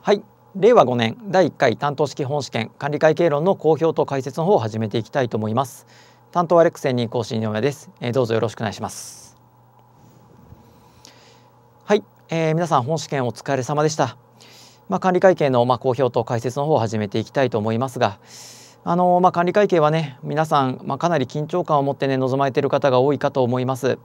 はい令和5年第1回担当式本試験管理会計論の公表と解説の方を始めていきたいと思います担当はレクセンに講師井上です、えどうぞよろしくお願いしますはい、えー、皆さん本試験お疲れ様でしたまあ、管理会計のまあ公表と解説の方を始めていきたいと思いますがあのまあ管理会計はね皆さんまあかなり緊張感を持ってね望まれている方が多いかと思います。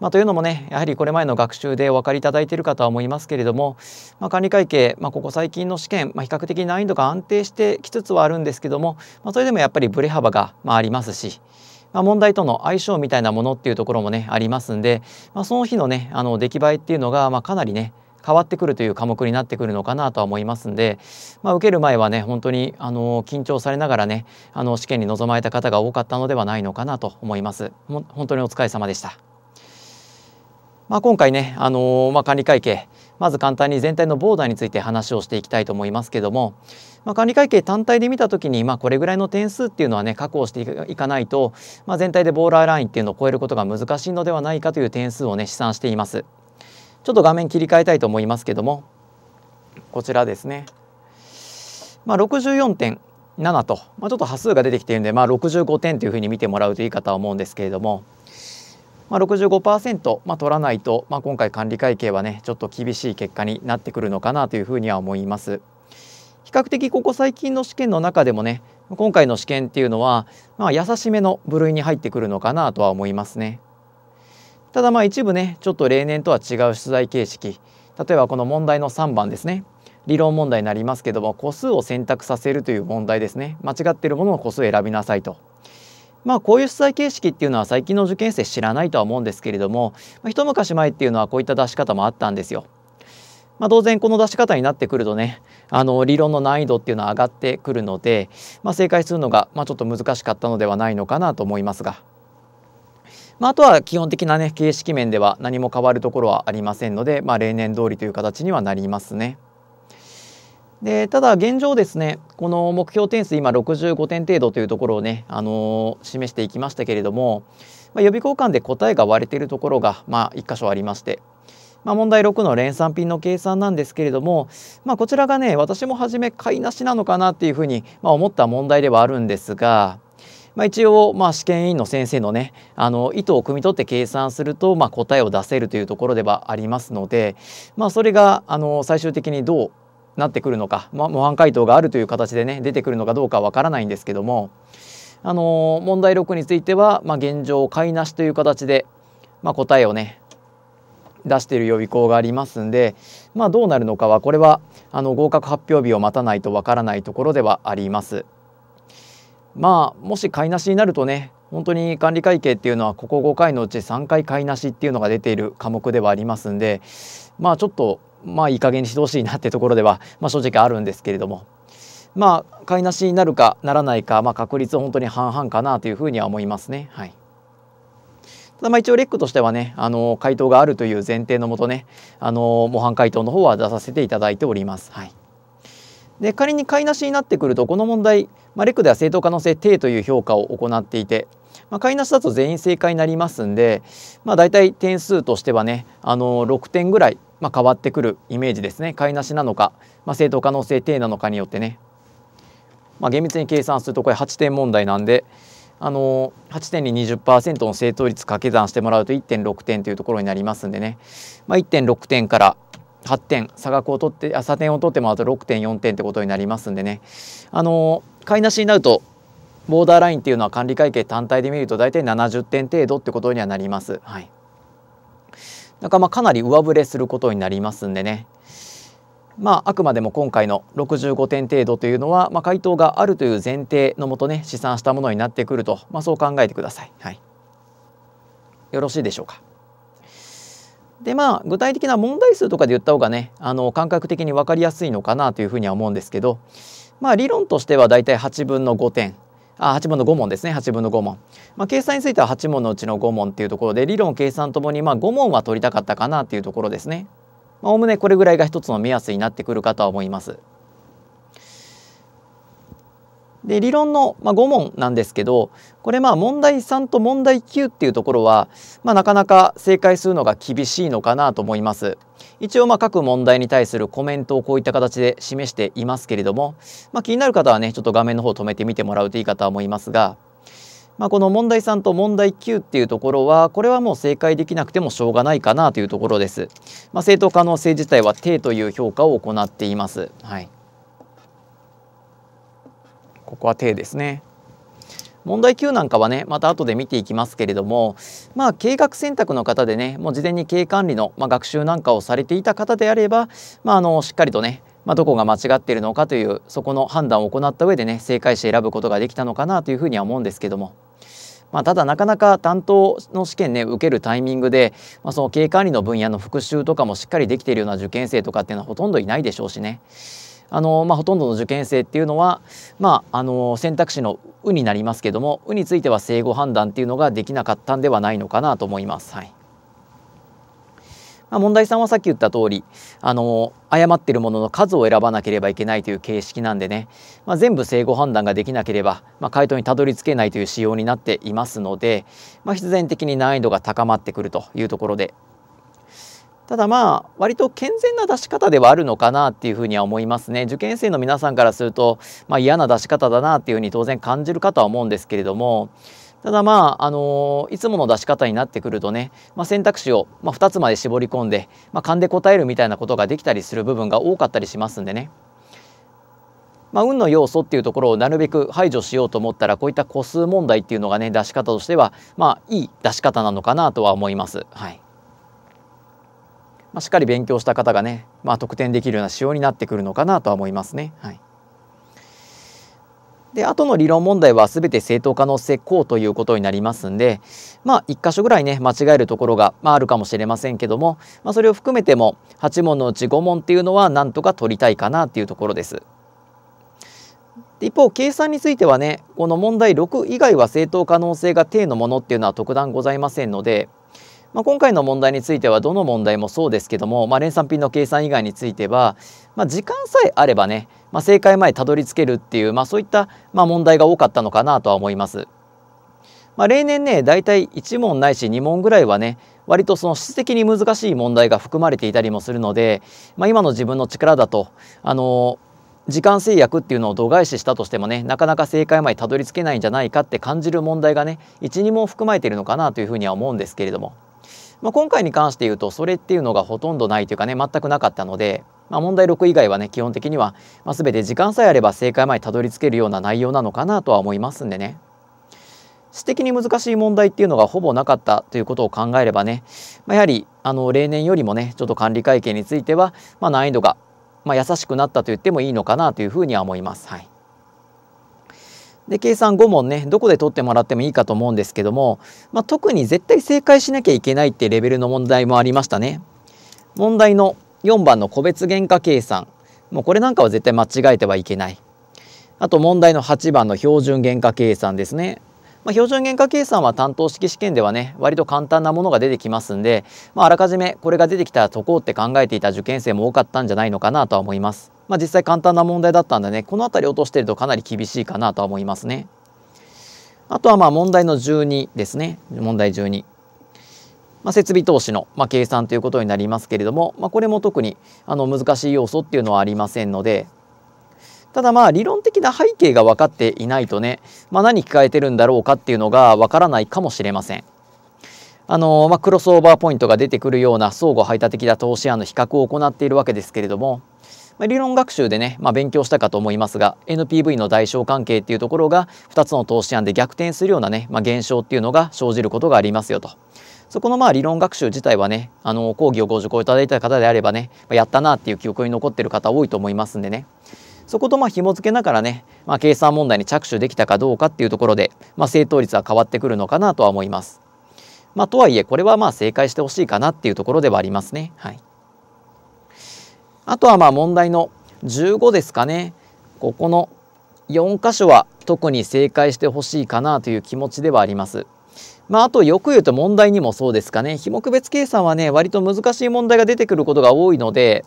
まあ、というのもねやはりこれ前の学習でお分かりいただいているかとは思いますけれども、まあ、管理会計、まあ、ここ最近の試験、まあ、比較的難易度が安定してきつつはあるんですけども、まあ、それでもやっぱりブレ幅が、まあ、ありますし、まあ、問題との相性みたいなものっていうところもねありますんで、まあ、その日のねあの出来栄えっていうのが、まあ、かなりね変わってくるという科目になってくるのかなとは思いますんで、まあ、受ける前はね本当にあの緊張されながらねあの試験に臨まれた方が多かったのではないのかなと思います。本当にお疲れ様でしたまあ、今回ね、あのー、まあ、管理会計まず簡単に全体のボーダーについて話をしていきたいと思いますけども、まあ、管理会計単体で見た時に、まあ、これぐらいの点数っていうのはね確保していかないと、まあ、全体でボーラーラインっていうのを超えることが難しいのではないかという点数をね試算しています。ちょっと画面切り替えたいと思いますけどもこちらですね、まあ、64 7と、まあ、ちょっと端数が出てきているんで、まあ、65点というふうに見てもらうといいかとは思うんですけれども。まあ、65%、まあ、取らないと、まあ、今回管理会計はねちょっと厳しい結果になってくるのかなというふうには思います。比較的ここ最近の試験の中でもね今回の試験っていうのは、まあ、優しめの部類に入ってくるのかなとは思いますね。ただまあ一部ねちょっと例年とは違う出題形式例えばこの問題の3番ですね理論問題になりますけども個数を選択させるという問題ですね間違っているものを個数選びなさいとまあ、こういう出題形式っていうのは最近の受験生知らないとは思うんですけれども、まあ、一昔前っていうのはこういった出し方もあったんですよ。まあ、当然この出し方になってくるとねあの理論の難易度っていうのは上がってくるので、まあ、正解するのが、まあ、ちょっと難しかったのではないのかなと思いますが。まあ、あとは基本的なね形式面では何も変わるところはありませんので、まあ、例年通りという形にはなりますね。でただ現状ですねこの目標点数今65点程度というところをね、あのー、示していきましたけれども、まあ、予備交換で答えが割れているところが、まあ、1箇所ありまして、まあ、問題6の連算品の計算なんですけれども、まあ、こちらがね私も初め買いなしなのかなっていうふうに、ま思った問題ではあるんですが。まあ、一応、まあ、試験委員の先生のねあの意図を汲み取って計算すると、まあ、答えを出せるというところではありますので、まあ、それがあの最終的にどうなってくるのか、まあ、模範解答があるという形でね出てくるのかどうかわからないんですけども、あの問題6については、まあ、現状買いなしという形で、まあ、答えをね出している予備校がありますんで、まあ、どうなるのかはこれはあの合格発表日を待たないとわからないところではあります。まあもし買いなしになるとね本当に管理会計っていうのはここ5回のうち3回買いなしっていうのが出ている科目ではありますんでまあちょっとまあいい加減にしてほしいなっていうところでは、まあ、正直あるんですけれどもまあ買いなしになるかならないか、まあ、確率は本当に半々かなというふうには思いますね。はいただまあ一応レックとしてはね、あの回答があるという前提のもとね、あの模範回答の方は出させていただいております。はい、で仮に買いなしになってくるとこの問題、まあ、レックでは正当可能性低という評価を行っていて、まあ、買いなしだと全員正解になりますんで、まあ、大体点数としてはねあの6点ぐらい、まあ、変わってくるイメージですね買いなしなのか、まあ、正当可能性定なのかによってね、まあ、厳密に計算するとこれ8点問題なんで。あの8点に20%の正答率掛け算してもらうと1.6点というところになりますんでね、まあ、1.6点から8点差額を取ってあ差点を取ってもらうと6.4点ってことになりますんでねあの買いなしになるとボーダーラインっていうのは管理会計単体で見ると大体70点程度ってことにはなります。はい、だからまあかなり上振れすることになりますんでね。まあ、あくまでも今回の65点程度というのは、まあ、回答があるという前提のもとね試算したものになってくると、まあ、そう考えてください。はい、よろしいでしょうか。でまあ具体的な問題数とかで言った方がねあの感覚的に分かりやすいのかなというふうには思うんですけど、まあ、理論としては大体8分の5点あ8分の5問ですね8分の5問、まあ、計算については8問のうちの5問っていうところで理論計算ともにまあ5問は取りたかったかなっていうところですね。おおむねこれぐらいが一つの目安になってくるかとは思います。で理論の、まあ、5問なんですけどこれまあ問題3と問題9っていうところは、まあ、なかなか正解するのが厳しいのかなと思います。一応まあ各問題に対するコメントをこういった形で示していますけれども、まあ、気になる方はねちょっと画面の方を止めてみてもらうといいかとは思いますが、まあ、この問題3と問題9っていうところはこれはもう正解できなくてもしょうがないかなというところです。まあ、正当可能性自体は定という評価を行っています。はいここは手ですね。問題9なんかはねまた後で見ていきますけれどもまあ計画選択の方でねもう事前に経営管理の、まあ、学習なんかをされていた方であれば、まあ、あのしっかりとねまあ、どこが間違っているのかというそこの判断を行った上でね正解者選ぶことができたのかなというふうには思うんですけども。まあ、ただなかなか担当の試験ね受けるタイミングで、まあ、その経営管理の分野の復習とかもしっかりできているような受験生とかっていうのはほとんどいないでしょうしねあのまあ、ほとんどの受験生っていうのは、まあ、あの選択肢の「う」になりますけども「う」については正誤判断っていうのができなかったんではないのかなと思います。はいまあ、問題さんはさっき言った通り、あの誤ってるものの数を選ばなければいけないという形式なんでね、まあ、全部正誤判断ができなければ、まあ、回答にたどり着けないという仕様になっていますので、まあ、必然的に難易度が高まってくるというところで、ただまあ割と健全な出し方ではあるのかなっていうふうには思いますね受験生の皆さんからすると、まあ、嫌な出し方だなっていうふうに当然感じるかとは思うんですけれどもただまあ、あのいつもの出し方になってくるとね、まあ、選択肢を、まあ、2つまで絞り込んで、まあ、勘で答えるみたいなことができたりする部分が多かったりしますんでね。まあ、運の要素っていうところをなるべく排除しようと思ったらこういった個数問題っていうのがね出し方としてはまあいい出し方なのかなとは思います。はいましっかり勉強した方がね、まあ、得点できるような仕様になってくるのかなとは思いますね。はい、で後の理論問題は全て正当可能性項ということになりますんでまあ1箇所ぐらいね間違えるところが、まあ、あるかもしれませんけども、まあ、それを含めても8問のうち5問っていうのはなんとか取りたいかなっていうところです。一方計算についてはねこの問題6以外は正当可能性が定のものっていうのは特段ございませんのでまあ、今回の問題についてはどの問題もそうですけども、まあ、連算品の計算以外については、まあ、時間さえあればね、まあ、正解前たどり着けるっていう、まあ、そういった、まあ、問題が多かったのかなとは思います。まあ、例年ね大体1問ないし2問ぐらいはね割とその質的に難しい問題が含まれていたりもするので、まあ、今の自分の力だとあの時間制約っていうのを度外視したとしてもねなかなか正解前たどり着けないんじゃないかって感じる問題がね12問含まれているのかなというふうには思うんですけれども。まあ、今回に関して言うとそれっていうのがほとんどないというかね全くなかったので、まあ、問題6以外はね基本的には、まあ、全て時間さえあれば正解前たどり着けるような内容なのかなとは思いますんでね。私的に難しい問題っていうのがほぼなかったということを考えればね、まあ、やはりあの例年よりもねちょっと管理会計については、まあ、難易度が、まあ、優しくなったと言ってもいいのかなというふうには思います。はいで計算5問ねどこで取ってもらってもいいかと思うんですけども、まあ、特に絶対正解しなきゃいけないってレベルの問題もありましたね。問題の4番の個別原価計算もうこれなんかは絶対間違えてはいけない。あと問題の8番の標準原価計算ですね。まあ、標準原価計算は担当式試験ではね割と簡単なものが出てきますんで、まあ、あらかじめこれが出てきたら解こうって考えていた受験生も多かったんじゃないのかなとは思います。まあ、実際簡単な問題だったんでねこの辺り落としてるとかなり厳しいかなとは思いますね。あとはまあ問題の12ですね問題12。まあ、設備投資の、まあ、計算ということになりますけれども、まあ、これも特にあの難しい要素っていうのはありませんのでただまあ理論的な背景が分かっていないとね、まあ、何聞かれてるんだろうかっていうのが分からないかもしれません。あのまあ、クロスオーバーポイントが出てくるような相互排他的な投資案の比較を行っているわけですけれどもまあ、理論学習でね、まあ、勉強したかと思いますが NPV の代償関係っていうところが2つの投資案で逆転するようなね、まあ、現象っていうのが生じることがありますよと。そこのまあ理論学習自体はねあの講義をご受講いただいた方であればね、まやったなっていう記憶に残ってる方多いと思いますんでねそことまあ紐付けながらね、まあ、計算問題に着手できたかどうかっていうところで、まあ、正答率は変わってくるのかなとは思います。まあ、とはいえこれはまあ正解してほしいかなっていうところではありますね。はいあとはまあ問題の15ですかねここの4箇所は特に正解してほしいかなという気持ちではあります。まあ、あとよく言うと問題にもそうですかね非目別計算はね割と難しい問題が出てくることが多いので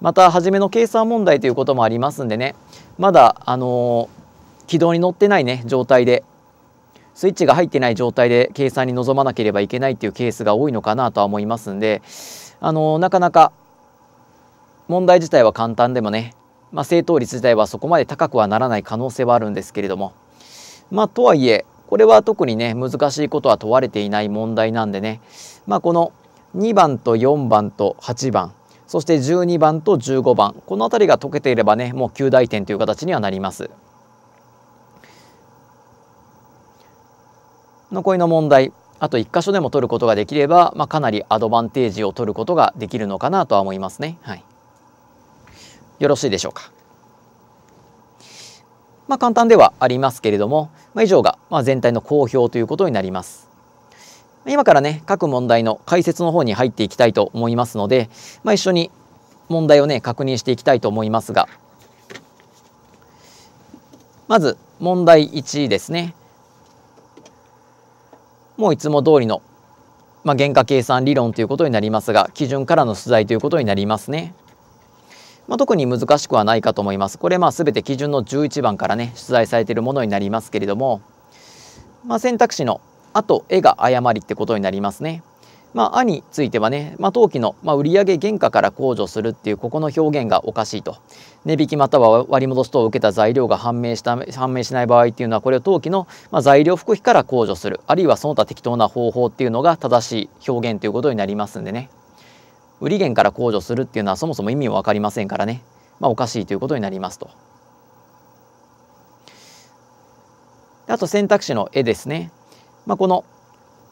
また初めの計算問題ということもありますんでねまだあのー、軌道に乗ってないね状態でスイッチが入ってない状態で計算に臨まなければいけないっていうケースが多いのかなとは思いますんであのー、なかなか問題自体は簡単でもね、まあ、正答率自体はそこまで高くはならない可能性はあるんですけれどもまあとはいえこれは特にね難しいことは問われていない問題なんでね、まあ、この2番と4番と8番そして12番と15番この辺りが解けていればねもう9大点という形にはなります。残りの問題あと1箇所でも取ることができれば、まあ、かなりアドバンテージを取ることができるのかなとは思いますね。はいよろしいでしょうか。まあ、簡単ではありますけれども、まあ、以上がまあ全体の公表ということになります。今からね、各問題の解説の方に入っていきたいと思いますので、まあ、一緒に問題をね、確認していきたいと思いますが、まず問題1ですね。もういつも通りの、まあ、原価計算理論ということになりますが、基準からの出題ということになりますね。まあ、特に難しくはないかと思います。これまあ全て基準の11番からね出題されているものになりますけれども、まあ、選択肢の「あ」と「え」が誤りってことになりますね。まあ、あについてはね、まあ、当期の、まあ、売上原価から控除するっていうここの表現がおかしいと値引きまたは割戻し等を受けた材料が判明した判明しない場合っていうのはこれを当期の、まあ、材料服費から控除するあるいはその他適当な方法っていうのが正しい表現ということになりますんでね。売り減から控除するっていうのはそもそも意味も分かりませんからね、まあ、おかしいということになりますと。あと選択肢の絵ですね。まあ、この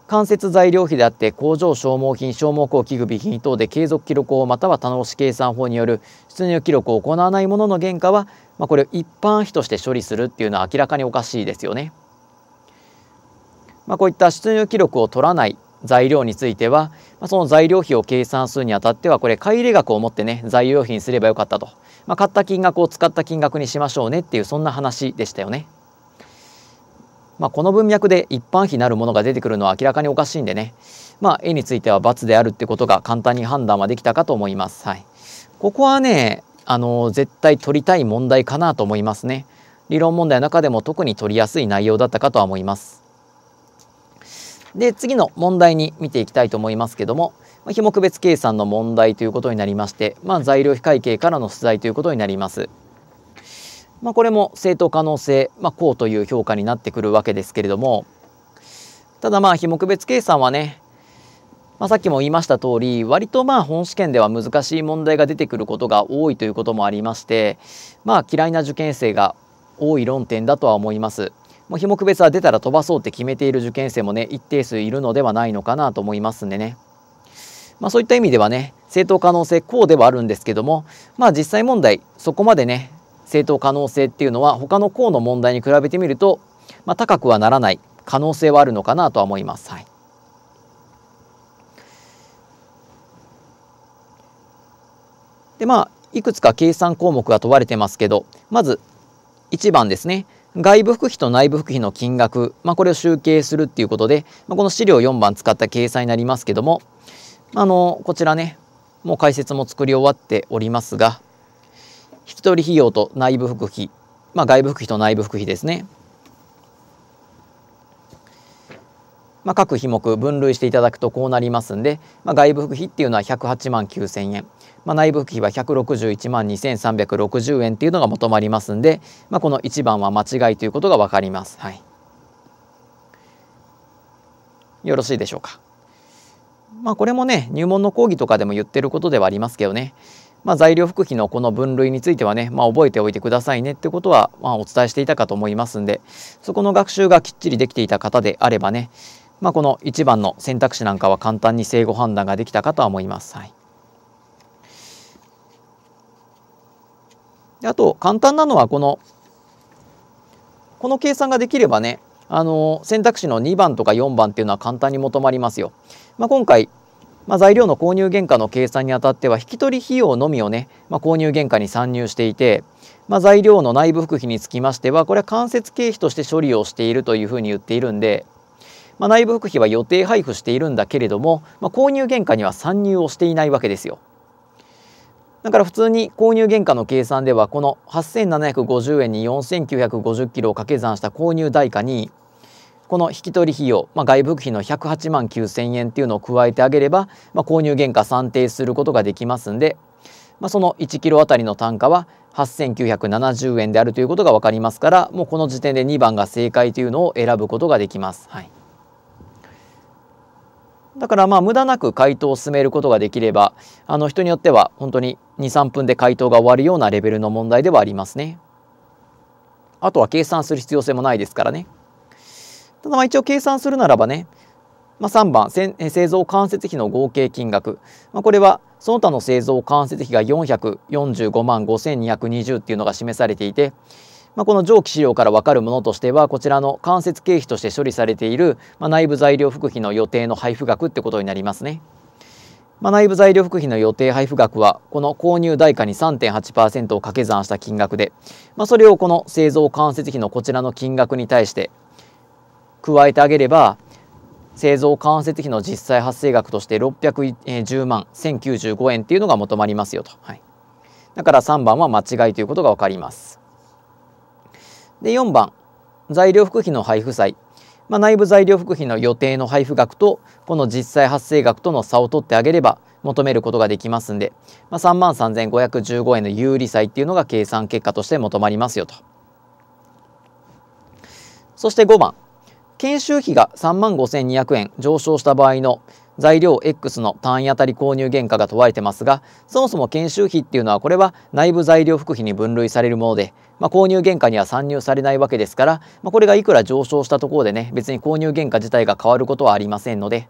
間接材料費であって工場消耗品消耗工器具備品等で継続記録法または棚のし計算法による出入記録を行わないものの原価は、まあ、これを一般費として処理するっていうのは明らかにおかしいですよね。まあ、こういった出入記録を取らない材料については、まあ、その材料費を計算するにあたってはこれ買い入れ額を持ってね材料費にすればよかったと、まあ、買った金額を使った金額にしましょうねっていうそんな話でしたよね。まあ、この文脈で一般費なるものが出てくるのは明らかにおかしいんでね、まあ、絵については×であるってことが簡単に判断はできたかと思います。はい、ここはねあの絶対取りたい問題かなと思いますね。理論問題の中でも特に取りやすい内容だったかとは思います。で、次の問題に見ていきたいと思いますけども、ま非目別計算の問題ということになりまして、まあ、材料非会計からの出題ということになります。まあ、これも正当可能性、まあ、こうという評価になってくるわけですけれども、ただまあ、非目別計算はね、まあ、さっきも言いました通り割とまあ本試験では難しい問題が出てくることが多いということもありましてまあ嫌いな受験生が多い論点だとは思います。もう非目別は出たら飛ばそうって決めている受験生もね一定数いるのではないのかなと思いますんでね。まあ、そういった意味ではね正当可能性こうではあるんですけどもまあ実際問題そこまでね正当可能性っていうのは他の項の問題に比べてみると、まあ、高くはならない可能性はあるのかなとは思います。はい、でまあいくつか計算項目が問われてますけどまず1番ですね外部副費と内部副費の金額、まあ、これを集計するっていうことで、まあ、この資料4番使った計算になりますけども、あの、こちらね、もう解説も作り終わっておりますが、引き取り費用と内部副費、まあ、外部副費と内部副費ですね。まあ、各費目分類していただくとこうなりますんで、まあ、外部副費っていうのは108万9000円。まあ、内部費は161万2360円というのが求まりますんで、まあ、この1番は間違いということが分かります。はい、よろしいでしょうか。まあ、これもね入門の講義とかでも言ってることではありますけどね、まあ、材料副費のこの分類についてはね、まあ、覚えておいてくださいねってことは、まあ、お伝えしていたかと思いますんでそこの学習がきっちりできていた方であればね、まあ、この1番の選択肢なんかは簡単に正誤判断ができたかとは思います。はいであと簡単なのはこのこの計算ができればねあの選択肢の2番とか4番っていうのは簡単に求まりますよ。まあ、今回、まあ、材料の購入原価の計算にあたっては引き取り費用のみをね、まあ、購入原価に参入していて、ま材料の内部副費につきましてはこれは間接経費として処理をしているというふうに言っているんで、ま内部副費は予定配布しているんだけれども、ま購入原価には参入をしていないわけですよ。だから普通に購入原価の計算ではこの8750円に4950キロを掛け算した購入代価にこの引き取り費用、まあ、外部費の108万9000円っていうのを加えてあげれば、まあ、購入原価算定することができますんで、まあ、その1キロあたりの単価は8970円であるということが分かりますからもうこの時点で2番が正解というのを選ぶことができます。はいだからまあ無駄なく回答を進めることができればあの人によっては本当に23分で回答が終わるようなレベルの問題ではありますね。あとは計算する必要性もないですからね。ただまあ一応計算するならばね、まあ、3番製造間接費の合計金額、まあ、これはその他の製造間接費が445万5220っていうのが示されていてまあ、この蒸気資料から分かるものとしてはこちらの間接経費として処理されている、まあ、内部材料副費の予定の配布額ってことになりますね。まあ、内部材料副費の予定配布額はこの購入代価に3.8%を掛け算した金額で、まあ、それをこの製造間接費のこちらの金額に対して加えてあげれば製造間接費の実際発生額として610万1095円っていうのが求まりますよと、はい、だから3番は間違いということが分かります。で4番材料服費の配布債、まあ、内部材料服費の予定の配布額とこの実際発生額との差を取ってあげれば求めることができますんで、まあ、3万3515円の有利債っていうのが計算結果として求まりますよと。そして5番研修費が3万5200円上昇した場合の材料 X の単位当たり購入原価が問われてますがそもそも研修費っていうのはこれは内部材料副費に分類されるもので、まあ、購入原価には参入されないわけですから、まあ、これがいくら上昇したところでね別に購入原価自体が変わることはありませんので、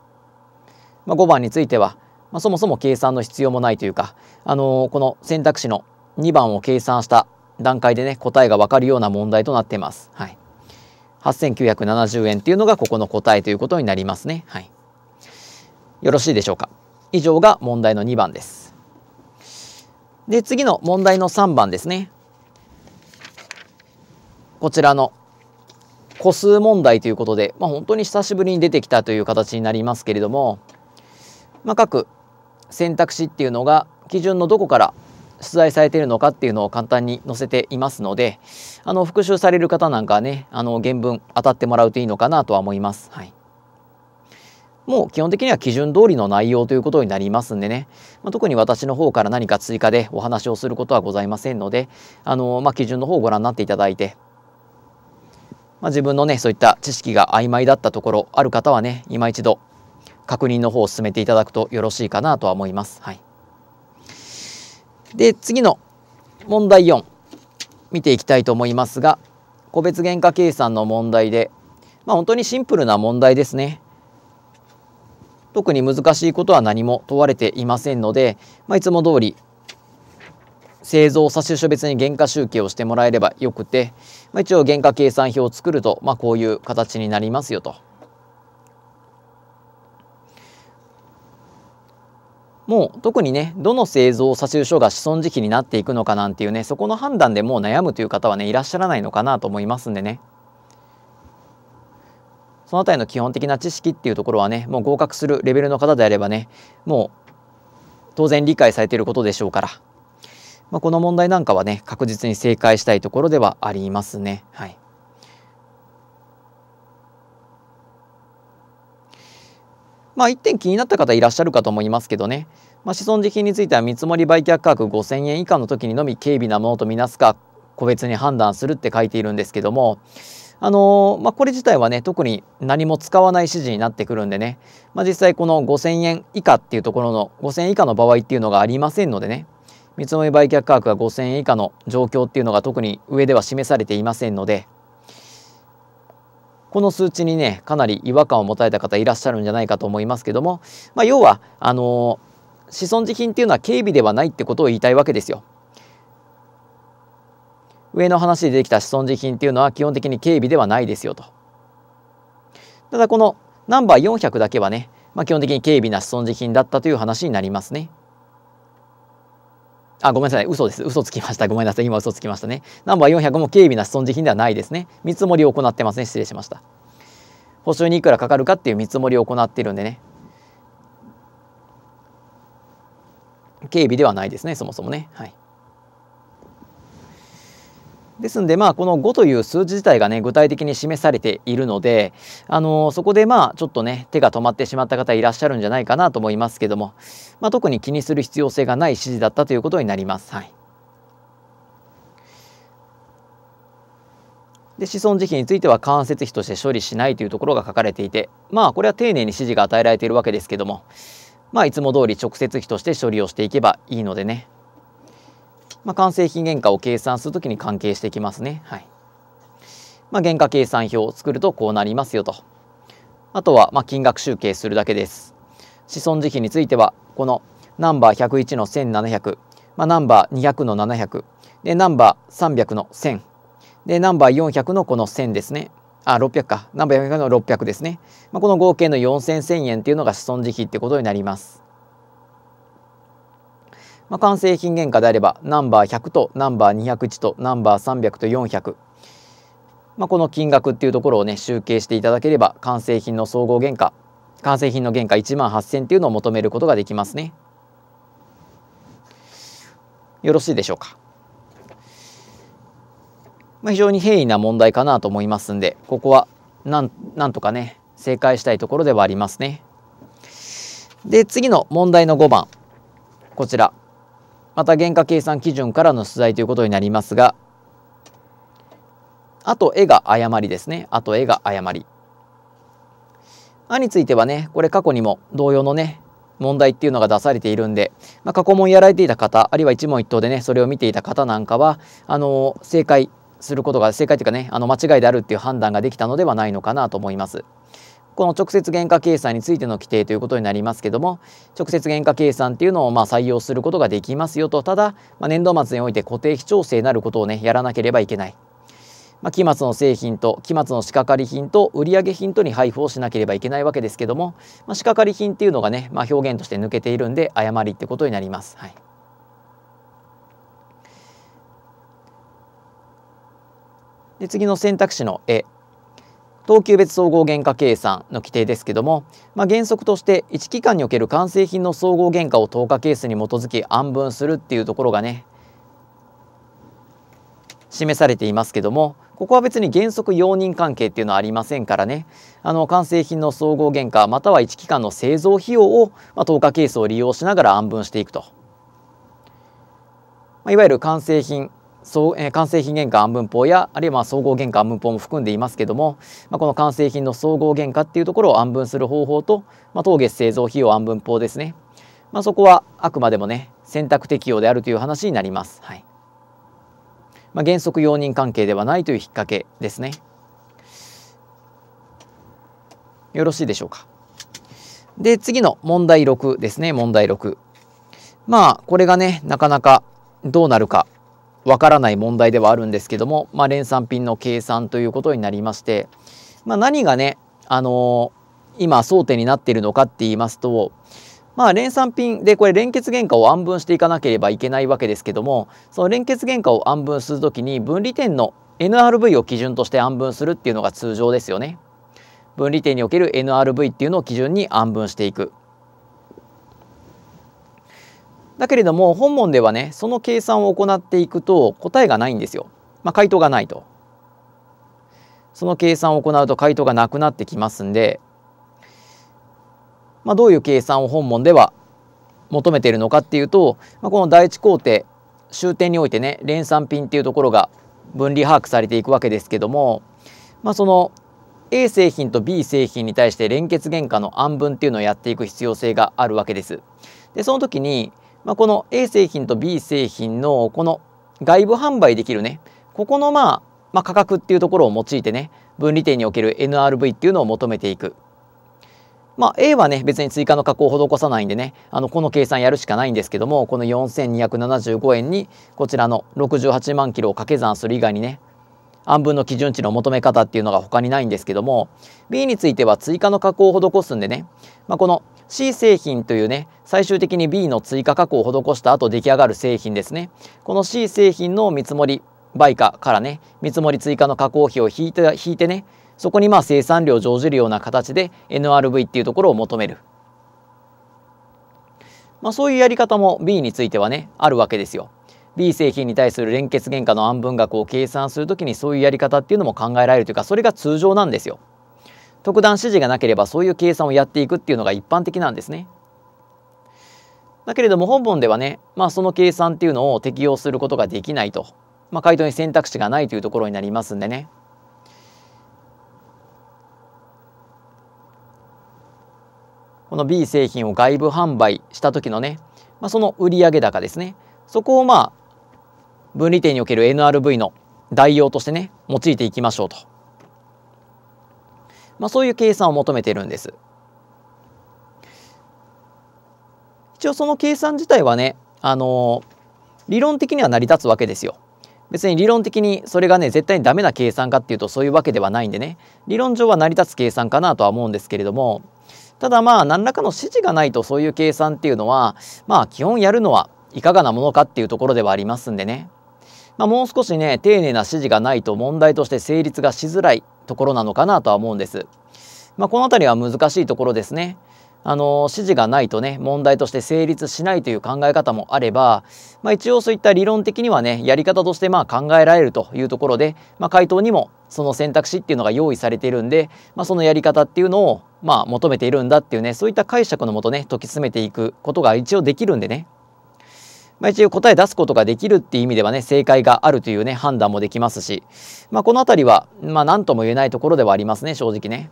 まあ、5番については、まそもそも計算の必要もないというか、あのー、この選択肢の2番を計算した段階でね答えが分かるような問題となっています。はい8970円っていうのがここの答えということになりますね。はい。よろしいでしょうか以上が問題の2番ですで次の問題の3番ですねこちらの個数問題ということで、まあ、本当に久しぶりに出てきたという形になりますけれども、まあ、各選択肢っていうのが基準のどこから出題されているのかっていうのを簡単に載せていますのであの復習される方なんかはねあの原文当たってもらうといいのかなとは思います。はいもう基本的には基準通りの内容ということになりますんでね、まあ、特に私の方から何か追加でお話をすることはございませんので、あのまあ、基準の方をご覧になっていただいて、まあ、自分のね、そういった知識が曖昧だったところある方はね、今一度確認の方を進めていただくとよろしいかなとは思います。はい、で、次の問題4、見ていきたいと思いますが、個別原価計算の問題で、まあ、本当にシンプルな問題ですね。特に難しいことは何も問われていませんので、まあ、いつも通り製造差出所別に原価集計をしてもらえればよくて、まあ、一応原価計算表を作ると、まあ、こういう形になりますよと。もう特にねどの製造差出所が子孫時期になっていくのかなんていうねそこの判断でもう悩むという方はねいらっしゃらないのかなと思いますんでね。その辺りの基本的な知識っていうところはねもう合格するレベルの方であればねもう当然理解されていることでしょうから、まあ、この問題なんかはね確実に正解したいところではありますね。はいまあ、1点気になった方いらっしゃるかと思いますけどね、まあ、子孫時金については見積もり売却価格5,000円以下の時にのみ軽微なものとみなすか個別に判断するって書いているんですけどもあのまあ、これ自体はね特に何も使わない指示になってくるんでね、まあ、実際この5000円以下っていうところの5000円以下の場合っていうのがありませんのでね見積もり売却価格が5000円以下の状況っていうのが特に上では示されていませんのでこの数値にねかなり違和感を持たれた方いらっしゃるんじゃないかと思いますけども、まあ、要はあのー、子孫時品っていうのは軽微ではないってことを言いたいわけですよ。上の話で出てきた子孫時品っていうのは基本的に警備ではないですよと。ただこのナンバー400だけはね、まあ、基本的に軽微な子孫時品だったという話になりますね。あ、ごめんなさい。嘘です。嘘つきました。ごめんなさい。今嘘つきましたね。ナンバー400も軽微な子孫時品ではないですね。見積もりを行ってますね。失礼しました。補修にいくらかかるかっていう見積もりを行っているんでね。軽微ではないですね。そもそもね。はい。ですんでまあこの5という数字自体がね具体的に示されているのであのそこでまあちょっとね手が止まってしまった方いらっしゃるんじゃないかなと思いますけども、まあ、特に気にする必要性がない指示だったということになります。はい、で子孫時期については間接費として処理しないというところが書かれていてまあこれは丁寧に指示が与えられているわけですけどもまあいつも通り直接費として処理をしていけばいいのでねまあ、完成品原価を計算するときに関係してきますね。はいまあ、原価計算表を作るとこうなりますよと。あとはまあ金額集計するだけです。子孫時期についてはこのナンバー101の1700、まあ、ナンバー200の700でナンバー300の1000でナンバー400のこの1000ですね。あ、600か。ナンバー400の600ですね。まあ、この合計の4000、1000円っていうのが子孫時期ってことになります。まあ、完成品原価であればナンバー100とナンバー201とナンバー300と400、まあ、この金額っていうところをね集計していただければ完成品の総合原価完成品の原価1万8000っていうのを求めることができますね。よろしいでしょうか。まあ、非常に平易な問題かなと思いますんでここはなんなんとかね正解したいところではありますね。で次の問題の5番こちらまた原価計算基準からの出題ということになりますがあと絵が誤りですねあと絵が誤りあについてはねこれ過去にも同様のね問題っていうのが出されているんで、まあ、過去問やられていた方あるいは一問一答でねそれを見ていた方なんかはあの正解することが正解というかねあの間違いであるっていう判断ができたのではないのかなと思います。この直接原価計算についての規定ということになりますけども直接原価計算っていうのをま採用することができますよとただ、ま年度末において固定費調整なることをねやらなければいけない。まあ、期末の製品と期末の仕掛かり品と売上品とに配布をしなければいけないわけですけども、まあ、仕掛かり品っていうのがね、まあ、表現として抜けているんで誤りってことになります。はいで次の選択肢の絵等級別総合原価計算の規定ですけども、まあ、原則として1期間における完成品の総合原価を等価係数に基づき安分するっていうところがね示されていますけどもここは別に原則容認関係っていうのはありませんからねあの完成品の総合原価または1期間の製造費用を、まあ、等価係数を利用しながら安分していくと、まあ、いわゆる完成品そうえー、完成品原価安分法やあるいはま総合原価安分法も含んでいますけども、まあ、この完成品の総合原価っていうところを安分する方法と、まあ、当月製造費用安分法ですね、まあ、そこはあくまでもね選択適用であるという話になります。はいま原則容認関係ではないという引っ掛けですね。よろしいでしょうか。で次の問題6ですね問題6。まあこれがねなかなかどうなるかわからない問題ではあるんですけども、まあ、連産品の計算ということになりまして、まあ、何がね、あのー、今争点になっているのかって言いますと、まあ、連産品でこれ連結原価を安分していかなければいけないわけですけどもその連結原価を安分するときに分離点の NRV を基準として安分するっていうのが通常ですよね。分離点における NRV っていうのを基準に安分していく。だけれども本問ではねその計算を行っていくと答えがないんですよ。まあ、回答がないと。その計算を行うと回答がなくなってきますんで、まあ、どういう計算を本問では求めているのかっていうと、まあ、この第一工程終点においてね連産品っていうところが分離把握されていくわけですけども、まあ、その A 製品と B 製品に対して連結原価の暗分っていうのをやっていく必要性があるわけです。でその時にまあ、この A 製品と B 製品のこの外部販売できるねここのまあ、まあ、価格っていうところを用いてね分離点における NRV っていうのを求めていく。まあ、A はね別に追加の加工を施さないんでねあのこの計算やるしかないんですけどもこの4275円にこちらの68万キロを掛け算する以外にね安分の基準値の求め方っていうのが他にないんですけども B については追加の加工を施すんでね、まあ、この C 製品というね最終的に B の追加加工を施した後出来上がる製品ですねこの C 製品の見積もり売価からね見積もり追加の加工費を引いて引いてねそこにまあ生産量を乗じるような形で NRV っていうところを求める、まあ、そういうやり方も B についてはねあるわけですよ B 製品に対する連結原価の安分額を計算するときにそういうやり方っていうのも考えられるというかそれが通常なんですよ特段指示がなければそういう計算をやっていくっていうのが一般的なんですね。だけれども本文ではね、まあ、その計算っていうのを適用することができないと、まあ、回答に選択肢がないというところになりますんでね。この B 製品を外部販売した時のね、まあ、その売上高ですねそこをまあ分離点における NRV の代用としてね用いていきましょうと。まあ、そういう計算を求めているんです。一応その計算自体はね、あの理論的には成り立つわけですよ。別に理論的にそれがね絶対にダメな計算かっていうとそういうわけではないんでね理論上は成り立つ計算かなとは思うんですけれどもただまあ何らかの指示がないとそういう計算っていうのはまあ基本やるのはいかがなものかっていうところではありますんでね、まあ、もう少しね丁寧な指示がないと問題として成立がしづらいところなのかなとは思うんです。まあ、この辺りは難しいところですね。あの指示がないとね問題として成立しないという考え方もあれば、まあ、一応そういった理論的にはねやり方としてまあ考えられるというところで、まあ、回答にもその選択肢っていうのが用意されているんで、まあ、そのやり方っていうのをまあ求めているんだっていうねそういった解釈のもとね解き詰めていくことが一応できるんでねまあ、一応答え出すことができるっていう意味ではね正解があるというね判断もできますし、まあ、この辺りは、まあ、何とも言えないところではありますね正直ね。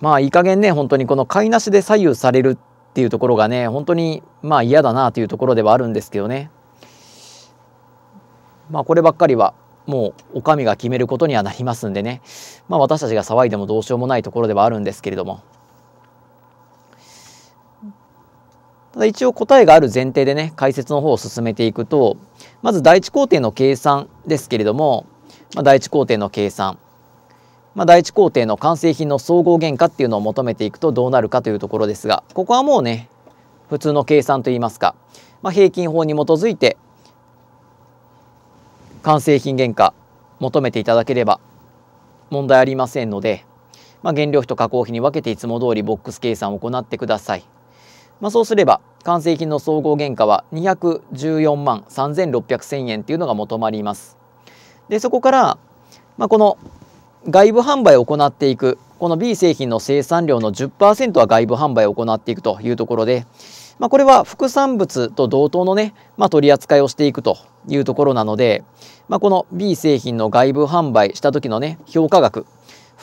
まあいい加減ね本当にこの買いなしで左右されるっていうところがね本当にまあ嫌だなというところではあるんですけどね。まあこればっかりはもうお上が決めることにはなりますんでね、まあ、私たちが騒いでもどうしようもないところではあるんですけれども。ただ一応答えがある前提でね解説の方を進めていくとまず第一工程の計算ですけれども、まあ、第一工程の計算、まあ、第一工程の完成品の総合原価っていうのを求めていくとどうなるかというところですがここはもうね普通の計算といいますか、まあ、平均法に基づいて完成品原価求めていただければ問題ありませんので、まあ、原料費と加工費に分けていつも通りボックス計算を行ってください。まあ、そうすれば完成品の総合原価は214万3600円っていうのが求まります。でそこから、まあ、この外部販売を行っていくこの B 製品の生産量の10%は外部販売を行っていくというところで、まあ、これは副産物と同等のね、まあ、取り扱いをしていくというところなので、まあ、この B 製品の外部販売した時のね評価額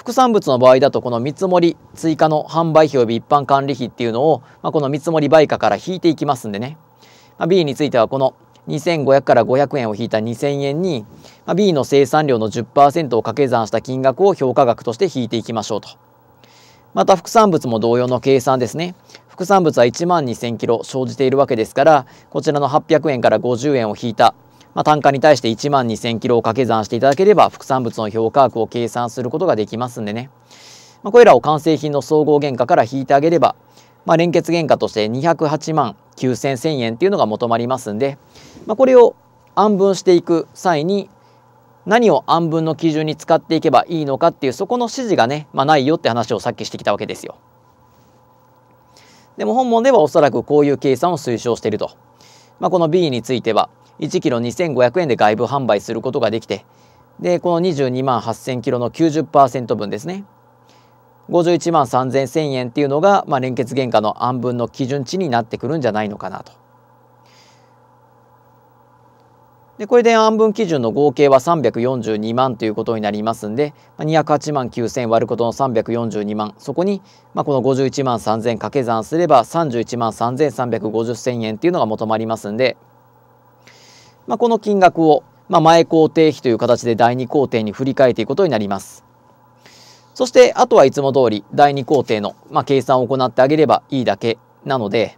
副産物の場合だとこの見積もり追加の販売費及び一般管理費っていうのを、まあ、この見積もり売価から引いていきますんでね、まあ、B についてはこの2500から500円を引いた2000円に、まあ、B の生産量の10%を掛け算した金額を評価額として引いていきましょうと。また副産物も同様の計算ですね。副産物は1万2000キロ生じているわけですから、こちらの800円から50円を引いたまあ、単価に対して1万2000キロを掛け算していただければ、副産物の評価額を計算することができますんでね。まあ、これらを完成品の総合原価から引いてあげれば、まあ、連結原価として208万9000円っていうのが求まりますんで、まあ、これを暗分していく際に、何を暗分の基準に使っていけばいいのかっていうそこの指示がね、まあ、ないよって話をさっきしてきたわけですよ。でも本文ではおそらくこういう計算を推奨していると。まあ、この B については1キロ2500円で外部販売することができてでこの22万8000キロの90%分ですね51万3000円っていうのが、まあ、連結原価の案分の基準値になってくるんじゃないのかなと。でこれで安分基準の合計は342万ということになりますんで208万9,000割ることの342万そこに、まあ、この51万3,000掛け算すれば31万3,350銭円っていうのが求まりますんで。まあ、この金額を、まあ、前工程費という形で第2工程に振り替えていくことになります。そしてあとはいつも通り第2工程の、まあ、計算を行ってあげればいいだけなので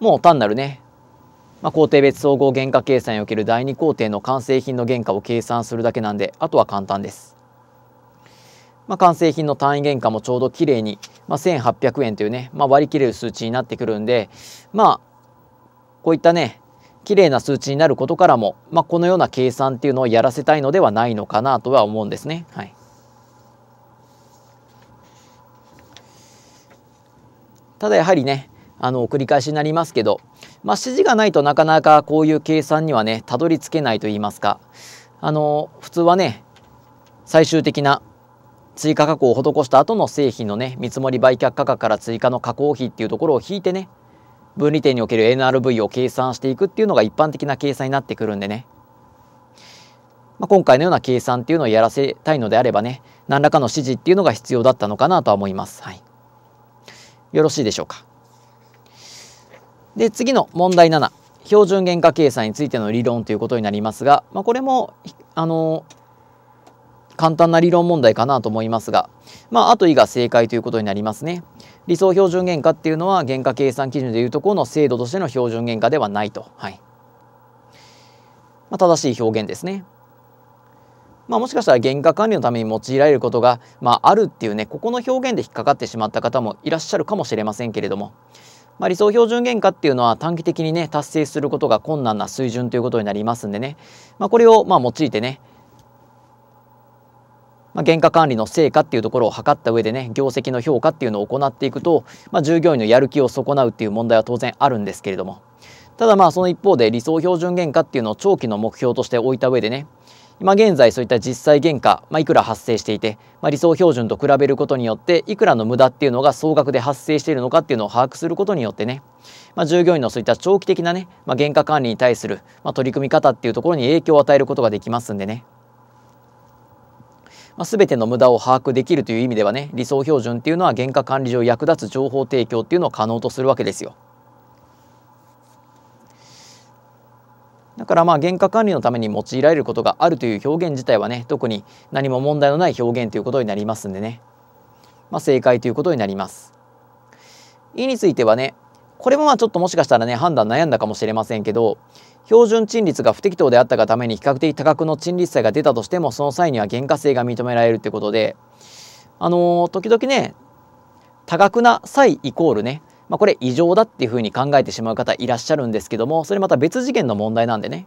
もう単なるね、まあ、工程別総合原価計算における第2工程の完成品の原価を計算するだけなんであとは簡単です。まあ、完成品の単位原価もちょうどきれいに、まあ、1800円というね、まあ、割り切れる数値になってくるんでまあこういったね綺麗な数値になることからも、まあ、このような計算っていうのをやらせたいのではないのかなとは思うんですね。はい、ただやはりねあの繰り返しになりますけど、まあ、指示がないとなかなかこういう計算にはねたどり着けないといいますかあの普通はね最終的な追加加工を施した後の製品のね見積もり売却価格から追加の加工費っていうところを引いてね分離点における NRV を計算していくっていうのが一般的な計算になってくるんでね、まあ、今回のような計算っていうのをやらせたいのであればね何らかの指示っていうのが必要だったのかなとは思います。はい、よろしいでしょうか。で次の問題7標準原価計算についての理論ということになりますが、まあ、これもあの簡単な理論問題かなと思いますが、まあ、後以が正解ということになりますね。理想標準原価っていうのは原価計算基準でいうところの制度としての標準原価ではないと、はいまあ、正しい表現ですね。まあ、もしかしたら原価管理のために用いられることが、まあ、あるっていうねここの表現で引っかかってしまった方もいらっしゃるかもしれませんけれども、まあ、理想標準原価っていうのは短期的にね達成することが困難な水準ということになりますんでね、まあ、これをまあ用いてねまあ、原価管理の成果っていうところを測った上でね業績の評価っていうのを行っていくと、まあ、従業員のやる気を損なうっていう問題は当然あるんですけれどもただまあその一方で理想標準原価っていうのを長期の目標として置いた上でね今現在そういった実際原価、まあ、いくら発生していて、まあ、理想標準と比べることによっていくらの無駄っていうのが総額で発生しているのかっていうのを把握することによってね、まあ、従業員のそういった長期的なね、まあ、原価管理に対する、ま取り組み方っていうところに影響を与えることができますんでねまあ、全ての無駄を把握できるという意味ではね理想標準っていうのは原価管理上役立つ情報提供っていうのを可能とするわけですよ。だからまあ原価管理のために用いられることがあるという表現自体はね特に何も問題のない表現ということになりますんでね、まあ、正解ということになります。E についてはねこれもまあちょっともしかしたらね判断悩んだかもしれませんけど標準賃率が不適当であったがために比較的多額の賃率差が出たとしてもその際には原価性が認められるということであのー、時々ね多額な際イコールね、まあ、これ異常だっていうふうに考えてしまう方いらっしゃるんですけどもそれまた別次元の問題なんでね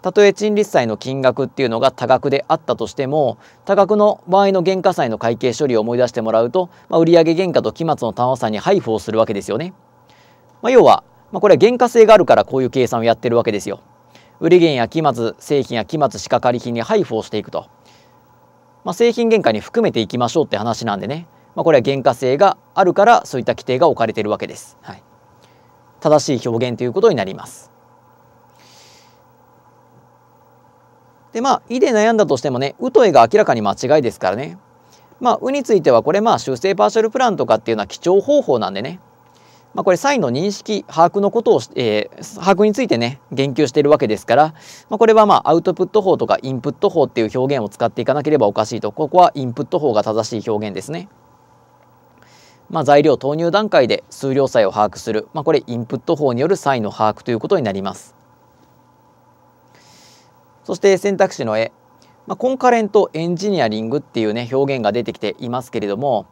たとえ賃率債の金額っていうのが多額であったとしても多額の場合の原価債の会計処理を思い出してもらうと、まあ、売上原価と期末の単和算に配布をするわけですよね。まあ、要はまあ、これは原価性があるからこういう計算をやってるわけですよ。売り減や期末製品や期末仕掛かり品に配布をしていくと、まあ、製品原価に含めていきましょうって話なんでね、まあ、これは原価性があるからそういった規定が置かれてるわけです。はい、正しい表現ということになります。でまあ「い」で悩んだとしてもね「う」と「え」が明らかに間違いですからね。まあ「う」についてはこれまあ修正パーシャルプランとかっていうのは基調方法なんでねまあ、これサインの認識把握のことを、えー、把握についてね言及しているわけですから、まあ、これはまあアウトプット法とかインプット法っていう表現を使っていかなければおかしいとここはインプット法が正しい表現ですね。まあ、材料投入段階で数量差を把握する、まあ、これインプット法による差異の把握ということになりますそして選択肢の絵、まあ、コンカレントエンジニアリングっていうね表現が出てきていますけれども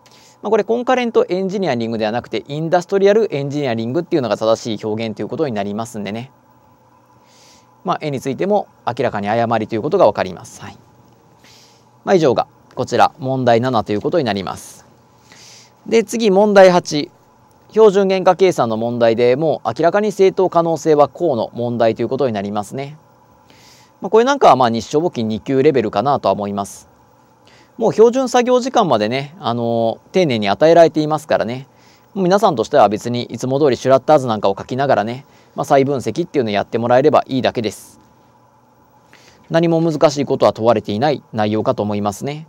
まあ、これコンカレントエンジニアリングではなくてインダストリアルエンジニアリングっていうのが正しい表現ということになりますんでね、まあ、絵についても明らかに誤りということが分かります。はいまあ、以上がこちら問題7ということになります。で次問題8標準原価計算の問題でもう明らかに正当可能性は項の問題ということになりますね。まあ、これなんかはまあ日照募金2級レベルかなとは思います。もう標準作業時間までね、あの丁寧に与えられていますからね、もう皆さんとしては別にいつも通りシュラッター図なんかを書きながらね、まあ、再分析っていうのをやってもらえればいいだけです。何も難しいことは問われていない内容かと思いますね。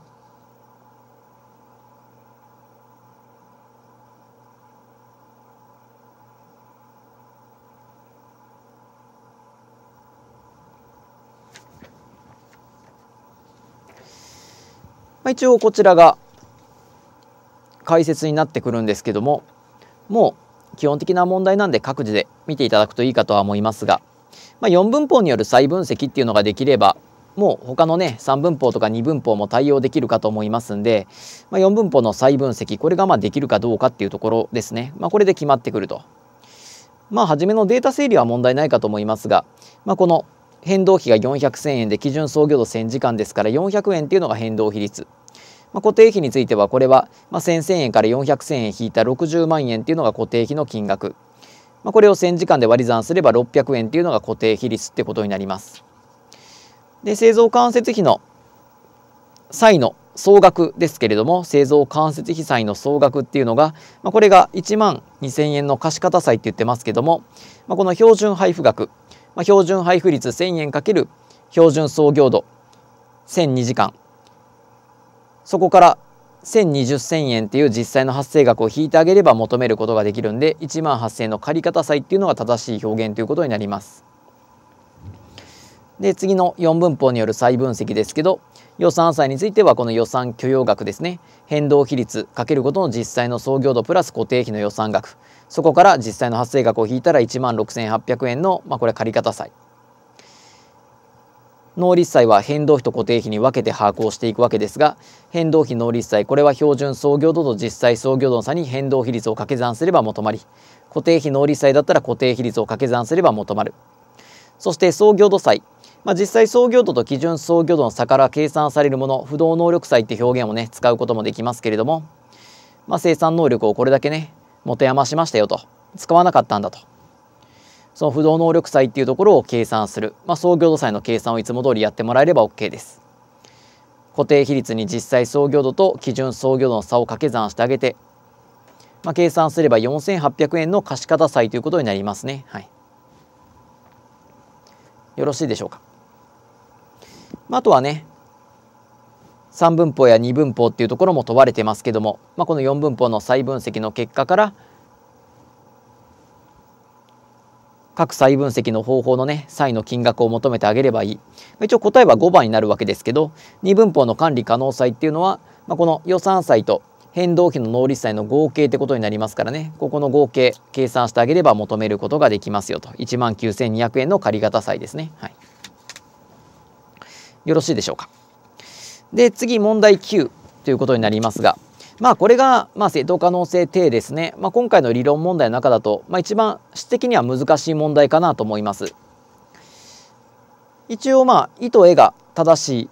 まあ、一応こちらが解説になってくるんですけどももう基本的な問題なんで各自で見ていただくといいかとは思いますが、まあ、4分法による再分析っていうのができればもう他のね3分法とか2分法も対応できるかと思いますんで、まあ、4分法の再分析これがまあできるかどうかっていうところですね、まあ、これで決まってくると。まあ初めのデータ整理は問題ないかと思いますが、まあ、この変動費が400 0 0円で基準創業度1000時間ですから400円っていうのが変動比率、まあ、固定費についてはこれは、まあ、1000円から400 0 0円引いた60万円っていうのが固定費の金額、まあ、これを1000時間で割り算すれば600円っていうのが固定比率ってことになりますで製造間接費の債の総額ですけれども製造間接費債の総額っていうのが、まあ、これが1万2000円の貸方債って言ってますけども、まあ、この標準配布額まあ、標準配布率1000円×標準創業度1002時間そこから1020,000円っていう実際の発生額を引いてあげれば求めることができるんで1万8,000円の借方債っていうのが正しい表現ということになります。で次の4分法による再分析ですけど予算債についてはこの予算許容額ですね変動比率かけることの実際の創業度プラス固定費の予算額そこから実際の発生額を引いたら1万6800円の、まあ、これ借方債能率債は変動費と固定費に分けて把握をしていくわけですが変動費能率債これは標準創業度と実際創業度の差に変動比率を掛け算すれば求まり固定費能率債だったら固定比率を掛け算すれば求まるそして創業度債まあ、実際創業度と基準創業度の差から計算されるもの不動能力債って表現をね使うこともできますけれども、まあ、生産能力をこれだけね持て余しましたよと使わなかったんだとその不動能力債っていうところを計算する、まあ、創業度債の計算をいつも通りやってもらえれば OK です固定比率に実際創業度と基準創業度の差を掛け算してあげて、まあ、計算すれば4800円の貸方債ということになりますね、はい、よろしいでしょうかまあ、あとはね3分法や2分法っていうところも問われてますけども、まあ、この4分法の再分析の結果から各再分析の方法のね際の金額を求めてあげればいい一応答えは5番になるわけですけど2分法の管理可能債っていうのは、まあ、この予算債と変動費の能率債の合計ってことになりますからねここの合計計算してあげれば求めることができますよと1万9200円の借方債ですね。はいよろしいでしょうか。で次問題9ということになりますが、まあ、これが、まあ、正当可能性定ですね、まあ、今回の理論問題の中だと、まあ、一番質的には難しい問題かなと思います。一応まあ「意と「絵が正しい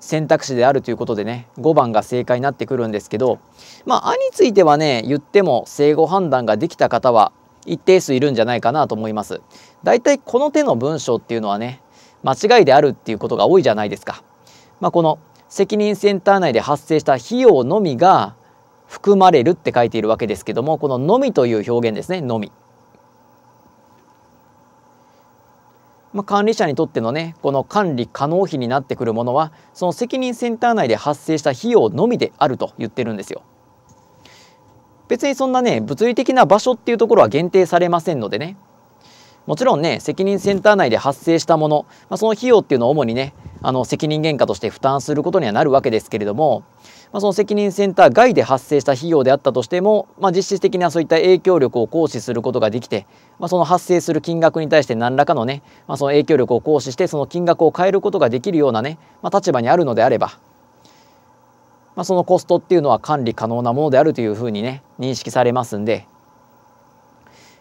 選択肢であるということでね5番が正解になってくるんですけどまあ「あ」についてはね言っても正誤判断ができた方は一定数いるんじゃないかなと思います。だいたいこの手の文章っていうのはね間違いであるっていうことが多いじゃないですか。まあ、この責任センター内で発生した費用のみが含まれるって書いているわけですけどもこの「のみ」という表現ですね「のみ」まあ、管理者にとってのねこの管理可能費になってくるものはその責任センター内で発生した費用のみであると言ってるんですよ。別にそんなね物理的な場所っていうところは限定されませんのでねもちろんね責任センター内で発生したもの、まあ、その費用っていうのを主にねあの責任原価として負担することにはなるわけですけれども、まあ、その責任センター外で発生した費用であったとしても、まあ、実質的にはそういった影響力を行使することができて、まあ、その発生する金額に対して何らかのね、まあ、その影響力を行使してその金額を変えることができるようなね、まあ、立場にあるのであれば、まあ、そのコストっていうのは管理可能なものであるというふうにね認識されますんで。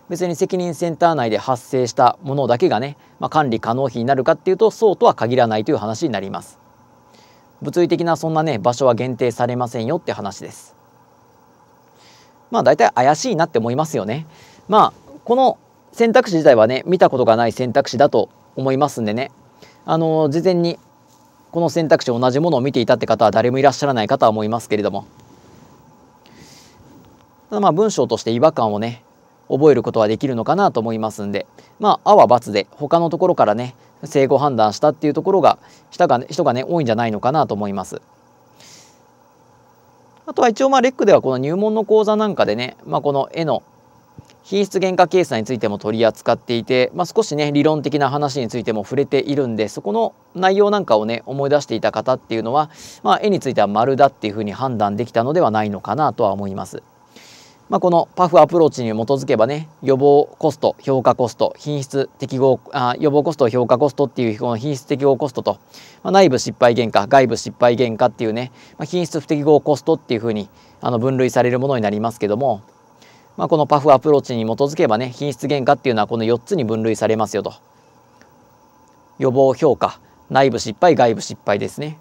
別に責任センター内で発生したものだけがね、まあ、管理可能費になるかっていうとそうとは限らないという話になります物理的なそんなね場所は限定されませんよって話ですまあ大体怪しいなって思いますよねまあこの選択肢自体はね見たことがない選択肢だと思いますんでねあの事前にこの選択肢同じものを見ていたって方は誰もいらっしゃらないかとは思いますけれどもただまあ文章として違和感をね覚えることはできるのかなと思いますんでまあ「あ」は×で他のところからね正誤判断したっていうところが人が、ね、人がね多いんじゃないのかなと思います。あとは一応まあレックではこの入門の講座なんかでね、まあ、この絵の品質原価計算についても取り扱っていて、まあ、少しね理論的な話についても触れているんでそこの内容なんかをね思い出していた方っていうのは、まあ、絵については丸だっていうふうに判断できたのではないのかなとは思います。まあ、このパフアプローチに基づけばね予防コスト評価コスト品質適合あ予防コスト評価コストっていうこの品質適合コストと、まあ、内部失敗原価外部失敗原価っていうね、まあ、品質不適合コストっていうふうにあの分類されるものになりますけども、まあ、このパフアプローチに基づけばね品質原価っていうのはこの4つに分類されますよと予防評価内部失敗外部失敗ですね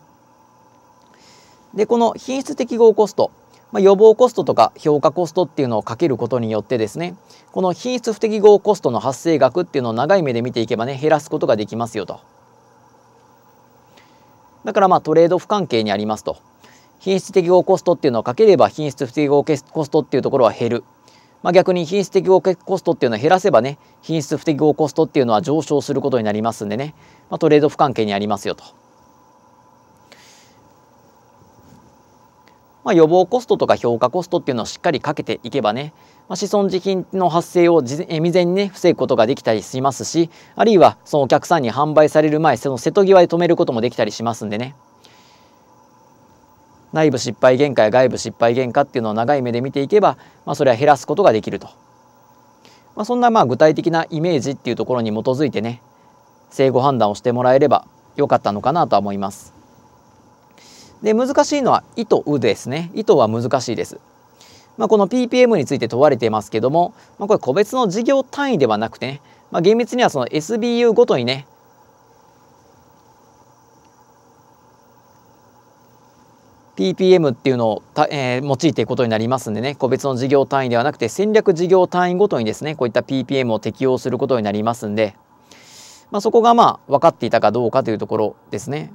でこの品質適合コストまあ、予防コストとか評価コストっていうのをかけることによってですねこの品質不適合コストの発生額っていうのを長い目で見ていけばね減らすことができますよとだからまあトレード不関係にありますと品質適合コストっていうのをかければ品質不適合コストっていうところは減る、まあ、逆に品質適合コストっていうのは減らせばね品質不適合コストっていうのは上昇することになりますんでね、まあ、トレード不関係にありますよと。まあ、予防コストとか評価コストっていうのをしっかりかけていけばね、まあ、子孫自金の発生を未然にね防ぐことができたりしますしあるいはそのお客さんに販売される前その瀬戸際で止めることもできたりしますんでね内部失敗原価や外部失敗原価っていうのを長い目で見ていけば、まあ、それは減らすことができると、まあ、そんなまあ具体的なイメージっていうところに基づいてね生後判断をしてもらえればよかったのかなとは思います。で難しいのは「い」と「う」ですね。「い」とは難しいです。まあ、この PPM について問われていますけども、まあ、これ個別の事業単位ではなくてね、まあ、厳密にはその SBU ごとにね「PPM」っていうのをた、えー、用いていくことになりますんでね個別の事業単位ではなくて戦略事業単位ごとにですねこういった PPM を適用することになりますんで、まあ、そこがまあ分かっていたかどうかというところですね。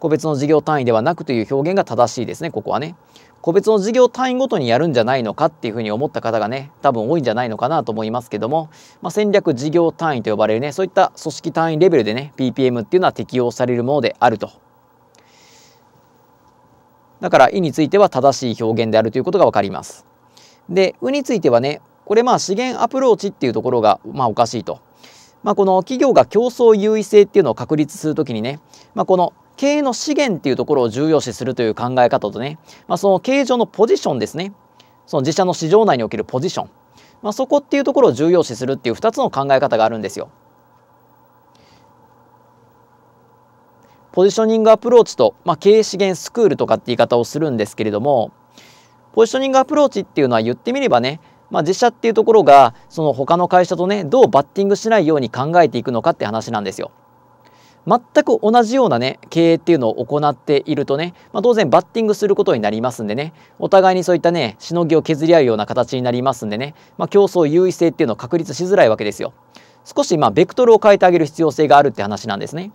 個別の事業単位ではなくという表現が正しいですね、ここはね。個別の事業単位ごとにやるんじゃないのかっていうふうに思った方がね、多分多いんじゃないのかなと思いますけども、まあ、戦略事業単位と呼ばれるね、そういった組織単位レベルでね、PPM っていうのは適用されるものであると。だから、意については正しい表現であるということが分かります。で、うについてはね、これまあ資源アプローチっていうところがまあおかしいと。まあ、この企業が競争優位性っていうのを確立するときにね、まあ、この経営の資源っていうところを重要視するという考え方とね、まあ、その経営上のポジションですねその自社の市場内におけるポジション、まあ、そこっていうところを重要視するっていう2つの考え方があるんですよ。ポジショニングアプローチと、まあ、経営資源スクールとかって言い方をするんですけれどもポジショニングアプローチっていうのは言ってみればねまあ、自社っていうところがその他の会社とねどうバッティングしないように考えていくのかって話なんですよ。全く同じようなね経営っていうのを行っているとね、まあ、当然バッティングすることになりますんでねお互いにそういったねしのぎを削り合うような形になりますんでね、まあ、競争優位性っていうのを確立しづらいわけですよ。少しまあベクトルを変えてあげる必要性があるって話なんですね。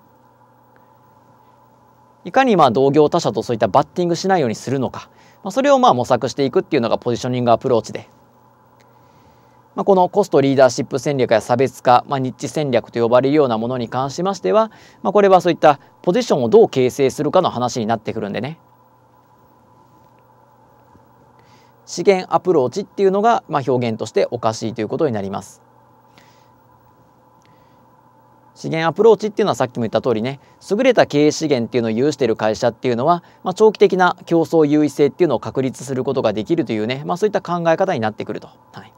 いかにまあ同業他社とそういったバッティングしないようにするのか、まあ、それをまあ模索していくっていうのがポジショニングアプローチでまあ、このコストリーダーシップ戦略や差別化、まあ、ニッチ戦略と呼ばれるようなものに関しましては、まあ、これはそういったポジションをどう形成するかの話になってくるんでね資源アプローチっていうのが、まあ、表現としておかしいということになります資源アプローチっていうのはさっきも言った通りね優れた経営資源っていうのを有している会社っていうのは、まあ、長期的な競争優位性っていうのを確立することができるというね、まあ、そういった考え方になってくると。はい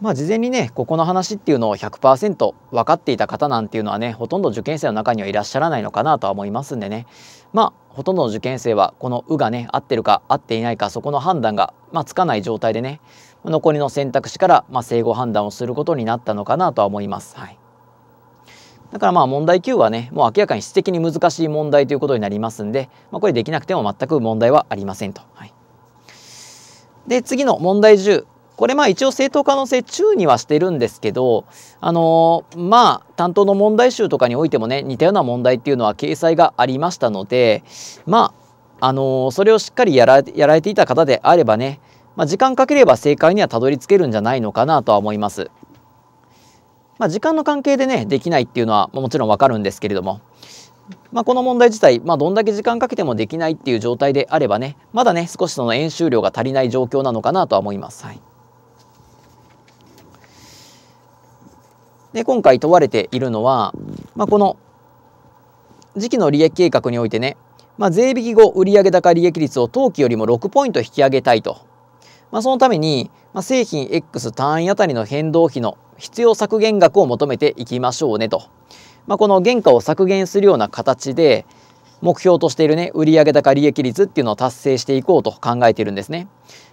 まあ、事前にねここの話っていうのを100%分かっていた方なんていうのはねほとんど受験生の中にはいらっしゃらないのかなとは思いますんでねまあほとんどの受験生はこの「う」がね合ってるか合っていないかそこの判断が、まあ、つかない状態でね残りの選択肢から、まあ、正誤判断をすることになったのかなとは思います。はいだからまあ問題9はねもう明らかに質的に難しい問題ということになりますんで、まあ、これできなくても全く問題はありませんと。はい、で次の問題10これまあ一応正当可能性中にはしてるんですけど、あのー、まあ担当の問題集とかにおいてもね、似たような問題っていうのは掲載がありましたので、まあ、あのー、それをしっかりやらやられていた方であればね、まあ、時間かければ正解にはたどり着けるんじゃないのかなとは思います。まあ、時間の関係でね、できないっていうのはもちろんわかるんですけれども、まあ、この問題自体、まあ、どんだけ時間かけてもできないっていう状態であればねまだね少しその演習量が足りない状況なのかなとは思います。はいで今回問われているのは、まあ、この時期の利益計画においてね、まあ、税引き後売上高利益率を当期よりも6ポイント引き上げたいと、まあ、そのために、まあ、製品 X 単位当たりの変動費の必要削減額を求めていきましょうねと、まあ、この原価を削減するような形で目標としているね売上高利益率っていうのを達成していこうと考えているんですね。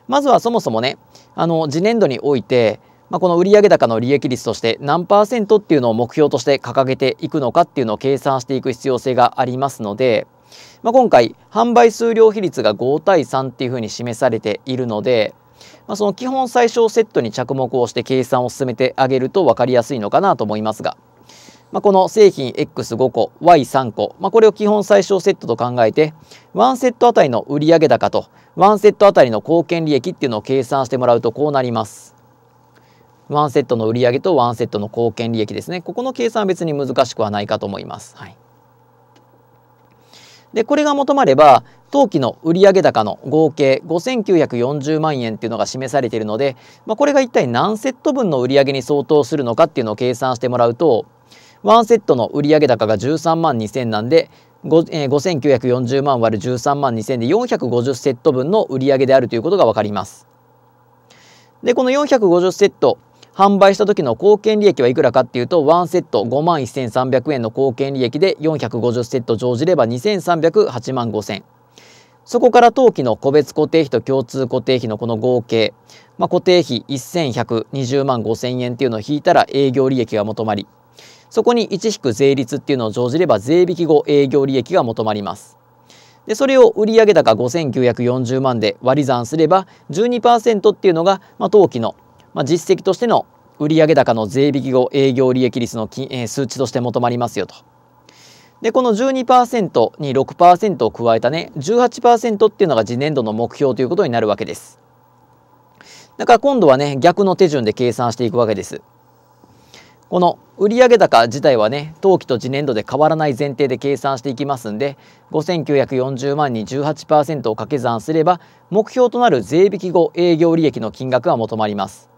まずはそもそもねあの次年度においてまあ、この売上高の利益率として何パーセントっていうのを目標として掲げていくのかっていうのを計算していく必要性がありますので、まあ、今回販売数量比率が5対3っていうふうに示されているので、まあ、その基本最小セットに着目をして計算を進めてあげると分かりやすいのかなと思いますが。まあ、この製品 X5 個 Y3 個、まあ、これを基本最小セットと考えて1セットあたりの売上高と1セットあたりの貢献利益っていうのを計算してもらうとこうなります。ワンセットの売上とワンセットの貢献利益ですねここの計算は別に難しくはないかと思います。はい、でこれが求まれば当期の売上高の合計5940万円っていうのが示されているので、まあ、これが一体何セット分の売上に相当するのかっていうのを計算してもらうとワンセットの売上高が13万2000なんで5940万割る13万2000で450セット分の売上であるということがわかります。でこの450セット販売した時の貢献利益はいくらかっていうと1セット5万1300円の貢献利益で450セット乗じれば2308万5000そこから当期の個別固定費と共通固定費のこの合計、まあ、固定費1120万5000円っていうのを引いたら営業利益が求まりそこに1引く税率っていうのを乗じれば税引き後営業利益が求まりますでそれを売上高5940万で割り算すれば12%っていうのが、まあ、当期のまあ、実績としての売上高の税引き後営業利益率の、えー、数値として求まりますよと。でこの12%に6%を加えたね18%っていうのが次年度の目標ということになるわけです。だから今度はね逆の手順で計算していくわけです。この売上高自体はね当期と次年度で変わらない前提で計算していきますんで5940万に18%を掛け算すれば目標となる税引き後営業利益の金額が求まります。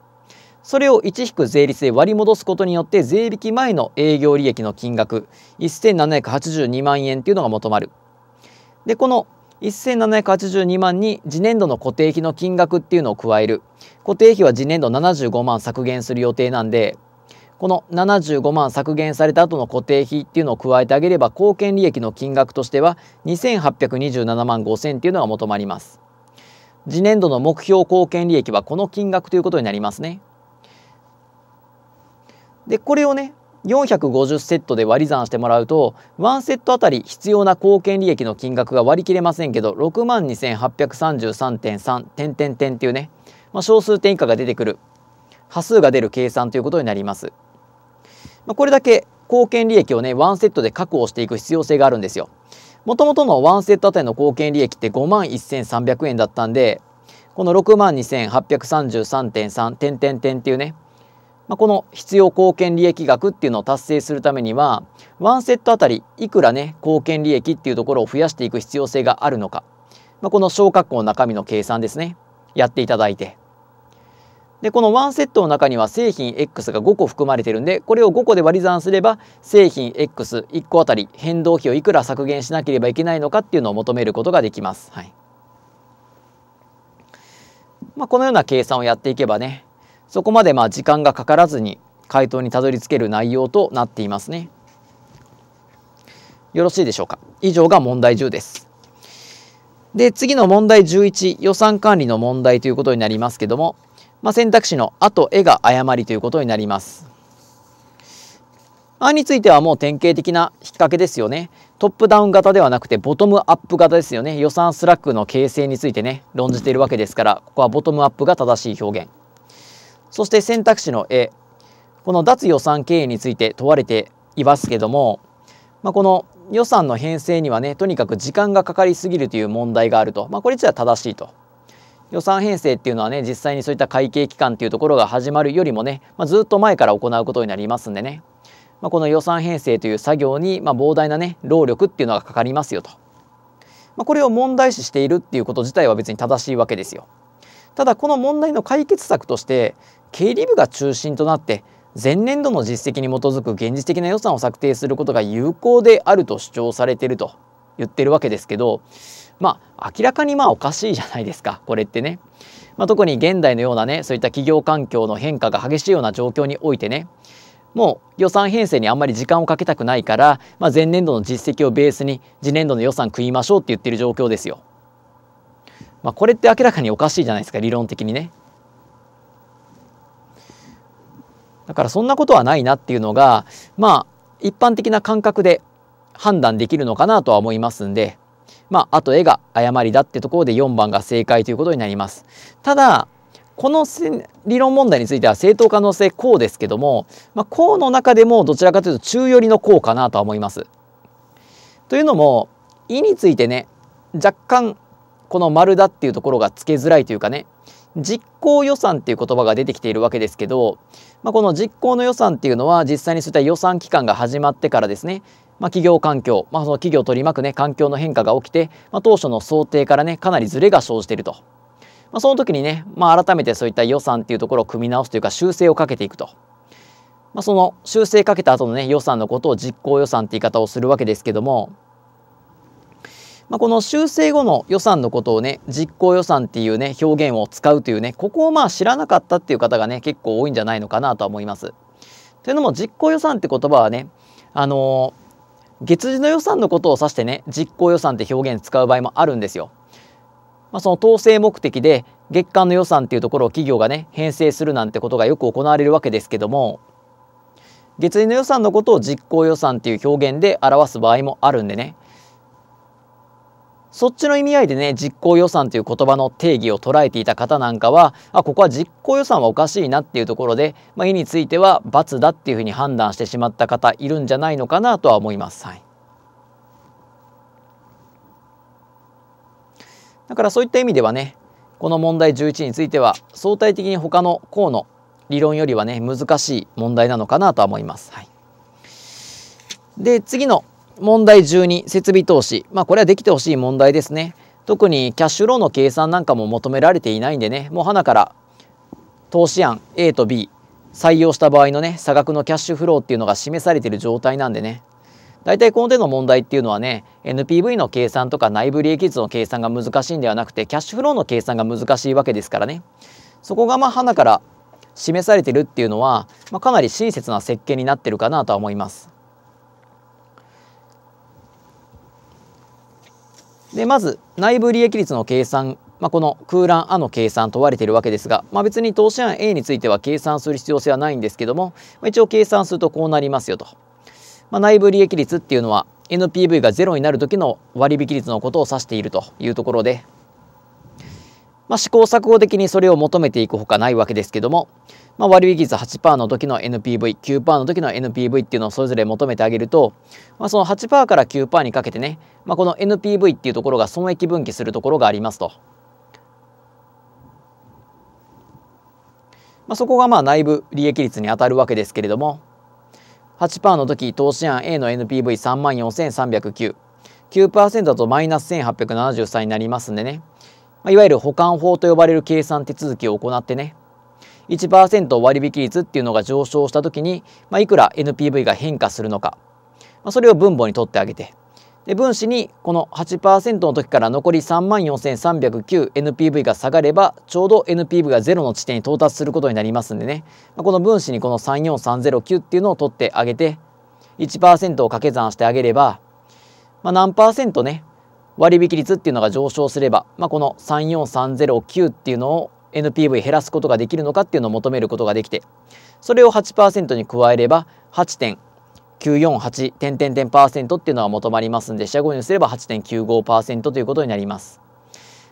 それを1引く税率で割り戻すことによって税引き前の営業利益の金額1782万円というのが求まる。でこの1782万に次年度の固定費の金額っていうのを加える固定費は次年度75万削減する予定なんでこの75万削減された後の固定費っていうのを加えてあげれば貢献利益の金額としては2827万5000っていうのが求まります次年度の目標貢献利益はこの金額ということになりますねでこれをね450セットで割り算してもらうと1セットあたり必要な貢献利益の金額が割り切れませんけど6万2833.3点点点っていうね、まあ、小数点以下が出てくる波数が出る計算ということになります。まあ、これだけ貢献利益をね1セットで確保していく必要性があるんですよ。もともとの1セットあたりの貢献利益って5万1300円だったんでこの6万2833.3点点点っていうねまあ、この必要貢献利益額っていうのを達成するためには1セットあたりいくらね貢献利益っていうところを増やしていく必要性があるのか、まあ、この小括弧の中身の計算ですねやっていただいてでこの1セットの中には製品 X が5個含まれてるんでこれを5個で割り算すれば製品 X1 個あたり変動費をいくら削減しなければいけないのかっていうのを求めることができます。はいまあ、このような計算をやっていけばねそこまでまあ時間がかからずに回答にたどり着ける内容となっていますね。よろしいでしょうか。以上が問題10です。で、次の問題11、予算管理の問題ということになりますけども、まあ、選択肢の「あ」と「え」が誤りということになります。「あ」についてはもう典型的な引っ掛けですよね。トップダウン型ではなくてボトムアップ型ですよね。予算スラックの形成についてね、論じているわけですから、ここはボトムアップが正しい表現。そして選択肢の絵この脱予算経営について問われていますけども、まあ、この予算の編成にはねとにかく時間がかかりすぎるという問題があると、まあ、これ実は正しいと。予算編成っていうのはね実際にそういった会計期間っていうところが始まるよりもね、まあ、ずっと前から行うことになりますんでね、まあ、この予算編成という作業に、まあ、膨大なね労力っていうのがかかりますよと、まあ、これを問題視しているっていうこと自体は別に正しいわけですよ。ただこの問題の解決策として経理部が中心となって前年度の実績に基づく現実的な予算を策定することが有効であると主張されてると言ってるわけですけどまあ明らかにまあおかしいじゃないですか これってね。まあ、特に現代のようなねそういった企業環境の変化が激しいような状況においてねもう予算編成にあんまり時間をかけたくないから、まあ、前年度の実績をベースに次年度の予算食いましょうって言ってる状況ですよ。まあ、これって明らかにおかしいじゃないですか理論的にね。だからそんなことはないなっていうのがまあ一般的な感覚で判断できるのかなとは思いますんでまああと絵が誤りだってところで4番が正解ということになります。ただこの理論問題については正当可能性こうですけども、まあ、こうの中でもどちらかというと中寄りのこうかなとは思います。というのも意についてね若干この丸だっていうところがつけづらいというかね実行予算っていう言葉が出てきているわけですけど、まあ、この実行の予算っていうのは実際にそういった予算期間が始まってからですね、まあ、企業環境、まあ、その企業を取り巻く、ね、環境の変化が起きて、まあ、当初の想定からねかなりずれが生じていると、まあ、その時にね、まあ、改めてそういった予算っていうところを組み直すというか修正をかけていくと。まあ、その修正かけた後のね予算のことを実行予算って言い方をするわけですけどもまあ、この修正後の予算のことをね実行予算っていうね表現を使うというねここをまあ知らなかったっていう方がね結構多いんじゃないのかなとは思います。というのも実行予算って言葉はねあのー、月次の予算のことを指してね実行予算って表現使う場合もあるんですよ。まあ、その統制目的で月間の予算っていうところを企業がね編成するなんてことがよく行われるわけですけども月次の予算のことを実行予算っていう表現で表す場合もあるんでねそっちの意味合いでね実行予算という言葉の定義を捉えていた方なんかはあここは実行予算はおかしいなっていうところで、まあ、絵については罰だっていうふうに判断してしまった方いるんじゃないのかなとは思います。はいだからそういった意味ではねこの問題11については相対的に他の項の理論よりはね難しい問題なのかなとは思います。はい、で次の問題12、設備投資。まあ、これはできてほしい問題ですね。特にキャッシュローの計算なんかも求められていないんでね、もう花から投資案 A と B、採用した場合のね、差額のキャッシュフローっていうのが示されている状態なんでね。大体この手の問題っていうのはね NPV の計算とか内部利益率の計算が難しいんではなくてキャッシュフローの計算が難しいわけですからねそこがまあ花から示されてるっていうのは、まあ、かなり親切な設計になってるかなとは思います。でまず内部利益率の計算、まあ、この空欄あの計算問われているわけですが、まあ、別に投資案 A については計算する必要性はないんですけども、まあ、一応計算するとこうなりますよと、まあ、内部利益率っていうのは NPV が0になる時の割引率のことを指しているというところで、まあ、試行錯誤的にそれを求めていくほかないわけですけどもまあ、割引率8%の時の NPV9% の時の NPV っていうのをそれぞれ求めてあげると、まあ、その8%から9%にかけてね、まあ、この NPV っていうところが損益分岐するところがありますと。まあ、そこがまあ内部利益率に当たるわけですけれども8%の時投資案 A の NPV3 万4309 9%だとマイナス1873になりますんでね、まあ、いわゆる保管法と呼ばれる計算手続きを行ってね1%割引率っていうのが上昇した時に、まあ、いくら NPV が変化するのか、まあ、それを分母に取ってあげてで分子にこの8%の時から残り 34,309NPV が下がればちょうど NPV が0の地点に到達することになりますんでね、まあ、この分子にこの34309っていうのを取ってあげて1%を掛け算してあげれば、まあ、何ね割引率っていうのが上昇すれば、まあ、この34309っていうのを NPV 減らすことができるのかっていうのを求めることができてそれを8%に加えれば8.948点点点パーセントっていうのは求まりますんで四捨五入にすれば8.95%ということになります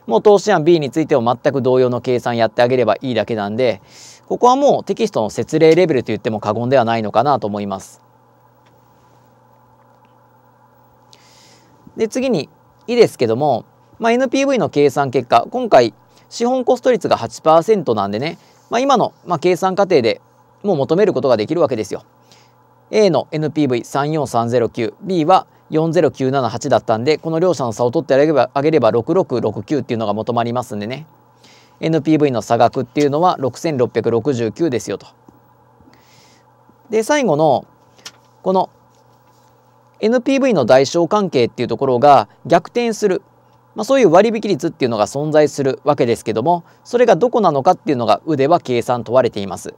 もう投資案 B についても全く同様の計算やってあげればいいだけなんでここはもうテキストの説明レベルと言っても過言ではないのかなと思いますで次に「い」ですけども、まあ、NPV の計算結果今回資本コスト率が8%なんでね、まあ、今の、まあ、計算過程でもう求めることができるわけですよ。A の NPV34309B は40978だったんでこの両者の差を取ってあげればあげれば6669っていうのが求まりますんでね NPV の差額っていうのは6669ですよと。で最後のこの NPV の代償関係っていうところが逆転するまあ、そういう割引率っていうのが存在するわけですけどもそれがどこなのかっていうのが腕は計算問われています。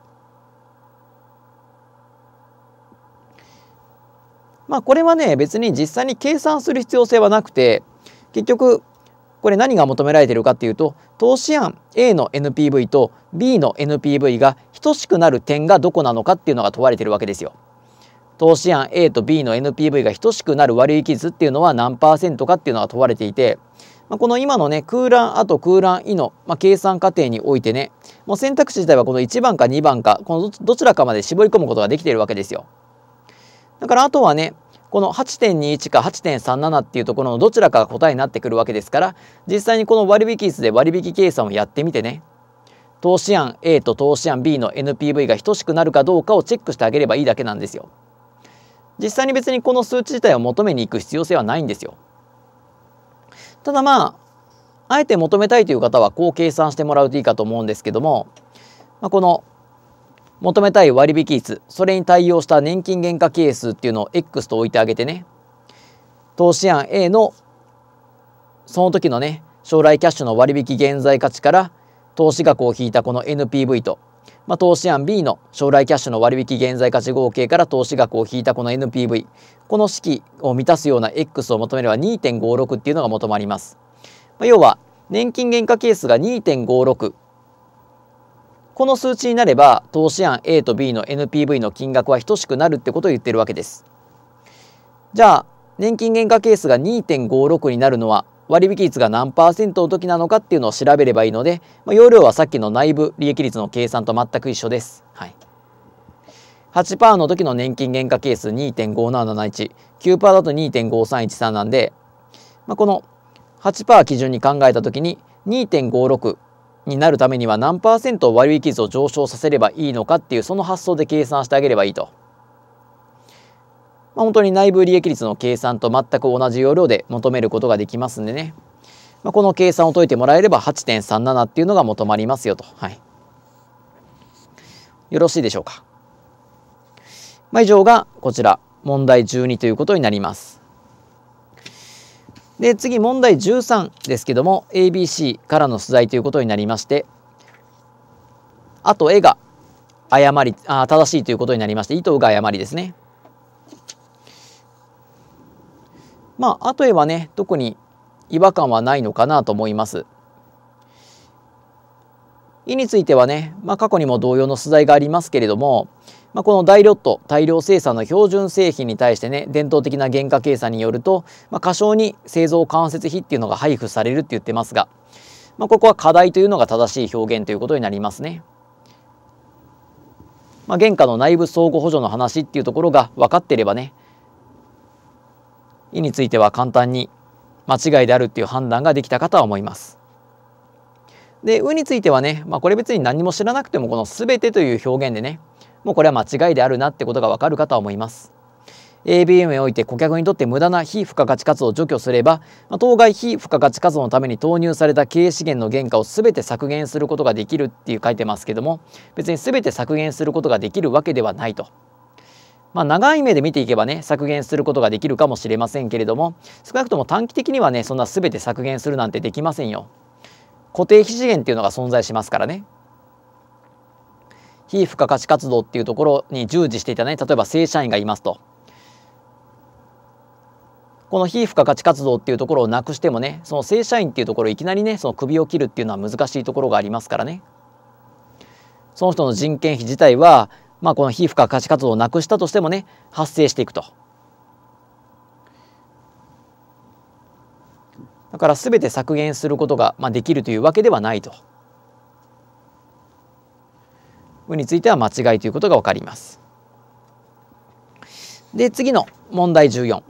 まあこれはね別に実際に計算する必要性はなくて結局これ何が求められてるかっていうと投資案 A の NPV と B の NPV が等しくなる点がどこなのかっていうのが問われてるわけですよ。投資案 A と B の NPV が等しくなる割引率っていうのは何パーセントかっていうのが問われていてまあ、この今のね空欄あと空欄いの、まあ、計算過程においてねもう選択肢自体はこの1番か2番かこのどちらかまで絞り込むことができているわけですよだからあとはねこの8.21か8.37っていうところのどちらかが答えになってくるわけですから実際にこの割引率で割引計算をやってみてね投資案 A と投資案 B の NPV が等しくなるかどうかをチェックしてあげればいいだけなんですよ。実際に別にこの数値自体を求めに行く必要性はないんですよ。ただまああえて求めたいという方はこう計算してもらうといいかと思うんですけども、まあ、この求めたい割引率それに対応した年金減価係数っていうのを X と置いてあげてね投資案 A のその時のね将来キャッシュの割引現在価値から投資額を引いたこの NPV とまあ、投資案 B の将来キャッシュの割引現在価値合計から投資額を引いたこの NPV この式を満たすような X を求めれば2.56っていうのが求まります、まあ、要は年金減価係数が2.56この数値になれば投資案 A と B の NPV の金額は等しくなるってことを言ってるわけですじゃあ年金減価係数が2.56になるのは割引率が何パーセントの時なのかっていうのを調べればいいので、まあ、容量はさっきの内部利益率の計算と全く一緒です。はい、8%の時の年金減価係数2.5771、9%だと2.5313なんで、まあ、この8%基準に考えた時に2.56になるためには何パーセント割引率を上昇させればいいのかっていうその発想で計算してあげればいいと。まあ、本当に内部利益率の計算と全く同じ要領で求めることができますんでね、まあ、この計算を解いてもらえれば8.37っていうのが求まりますよと。はい、よろしいでしょうか。まあ、以上がこちら問題12ということになります。で次問題13ですけども ABC からの取材ということになりましてあと絵が誤りあ正しいということになりまして意図が誤りですね。まあ、あとえばね、特に違和感はないのかなと思います。意についてはね、まあ、過去にも同様の素材がありますけれども、まあ、この大ロット大量生産の標準製品に対してね伝統的な原価計算によると、まあ、過小に製造間接費っていうのが配布されるって言ってますが、まあ、ここは課題というのが正しい表現ということになりますね。まあ、原価の内部相互補助の話っていうところが分かってればね意については簡単に間違いであるっていう判断ができたかと思います。で「う」についてはね、まあ、これ別に何も知らなくてもこの「すべて」という表現でねもうこれは間違いであるなってことがわかるかと思います。ABM において顧客にとって無駄な非付加価値活動を除去すれば、まあ、当該非付加価値活動のために投入された経営資源の原価を全て削減することができるっていう書いてますけども別に全て削減することができるわけではないと。まあ、長い目で見ていけばね削減することができるかもしれませんけれども少なくとも短期的にはねそんな全て削減するなんてできませんよ。固定費資源っていうのが存在しますからね。非付加価値活動っていうところに従事していたね例えば正社員がいますと。この非付加価値活動っていうところをなくしてもねその正社員っていうところいきなりねその首を切るっていうのは難しいところがありますからね。その人の人件費自体はまあ、この非付加価値活動をなくしたとしてもね発生していくと。だから全て削減することが、まあ、できるというわけではないと。うについては間違いということが分かります。で次の問題14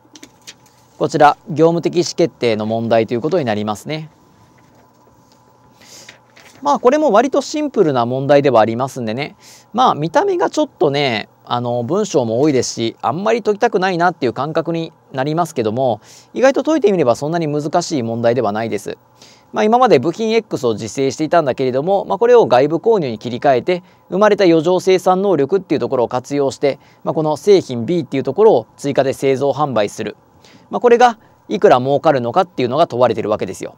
こちら業務的意思決定の問題ということになりますね。まあこれも割とシンプルな問題ではありますんでねまあ見た目がちょっとねあの文章も多いですしあんまり解きたくないなっていう感覚になりますけども意外と解いてみればそんなに難しい問題ではないです。まあ、今まで部品 X を自制していたんだけれども、まあ、これを外部購入に切り替えて生まれた余剰生産能力っていうところを活用して、まあ、この製品 B っていうところを追加で製造販売する、まあ、これがいくら儲かるのかっていうのが問われてるわけですよ。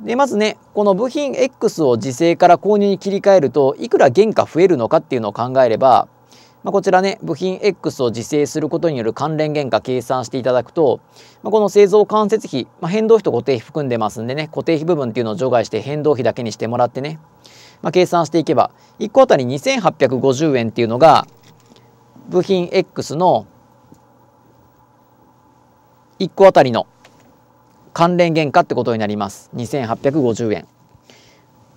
でまずねこの部品 X を時制から購入に切り替えるといくら原価増えるのかっていうのを考えれば、まあ、こちらね部品 X を時制することによる関連原価計算していただくと、まあ、この製造間接費、まあ、変動費と固定費含んでますんでね固定費部分っていうのを除外して変動費だけにしてもらってね、ま計算していけば1個あたり2850円っていうのが部品 X の1個あたりの関連原価ってことになります2850円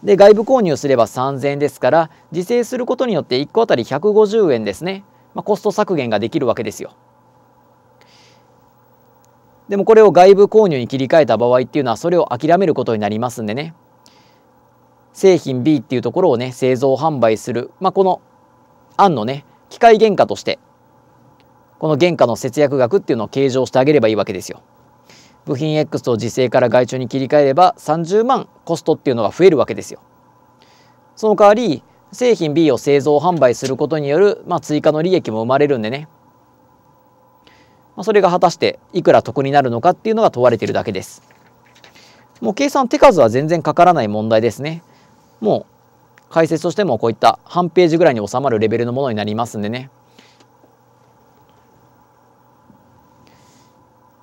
で外部購入すれば3000円ですから自制することによって1個当たり150円ですね、まあ、コスト削減ができるわけですよでもこれを外部購入に切り替えた場合っていうのはそれを諦めることになりますんでね製品 B っていうところをね製造販売する、まあ、この案のね機械原価としてこの原価の節約額っていうのを計上してあげればいいわけですよ。部品 X と時制から外注に切り替えれば30万コストっていうのが増えるわけですよ。その代わり製品 B を製造販売することによる、まあ、追加の利益も生まれるんでね、まあ、それが果たしていくら得になるのかっていうのが問われてるだけです。もう計算手数は全然かからない問題ですね。もう解説としてもこういった半ページぐらいに収まるレベルのものになりますんでね。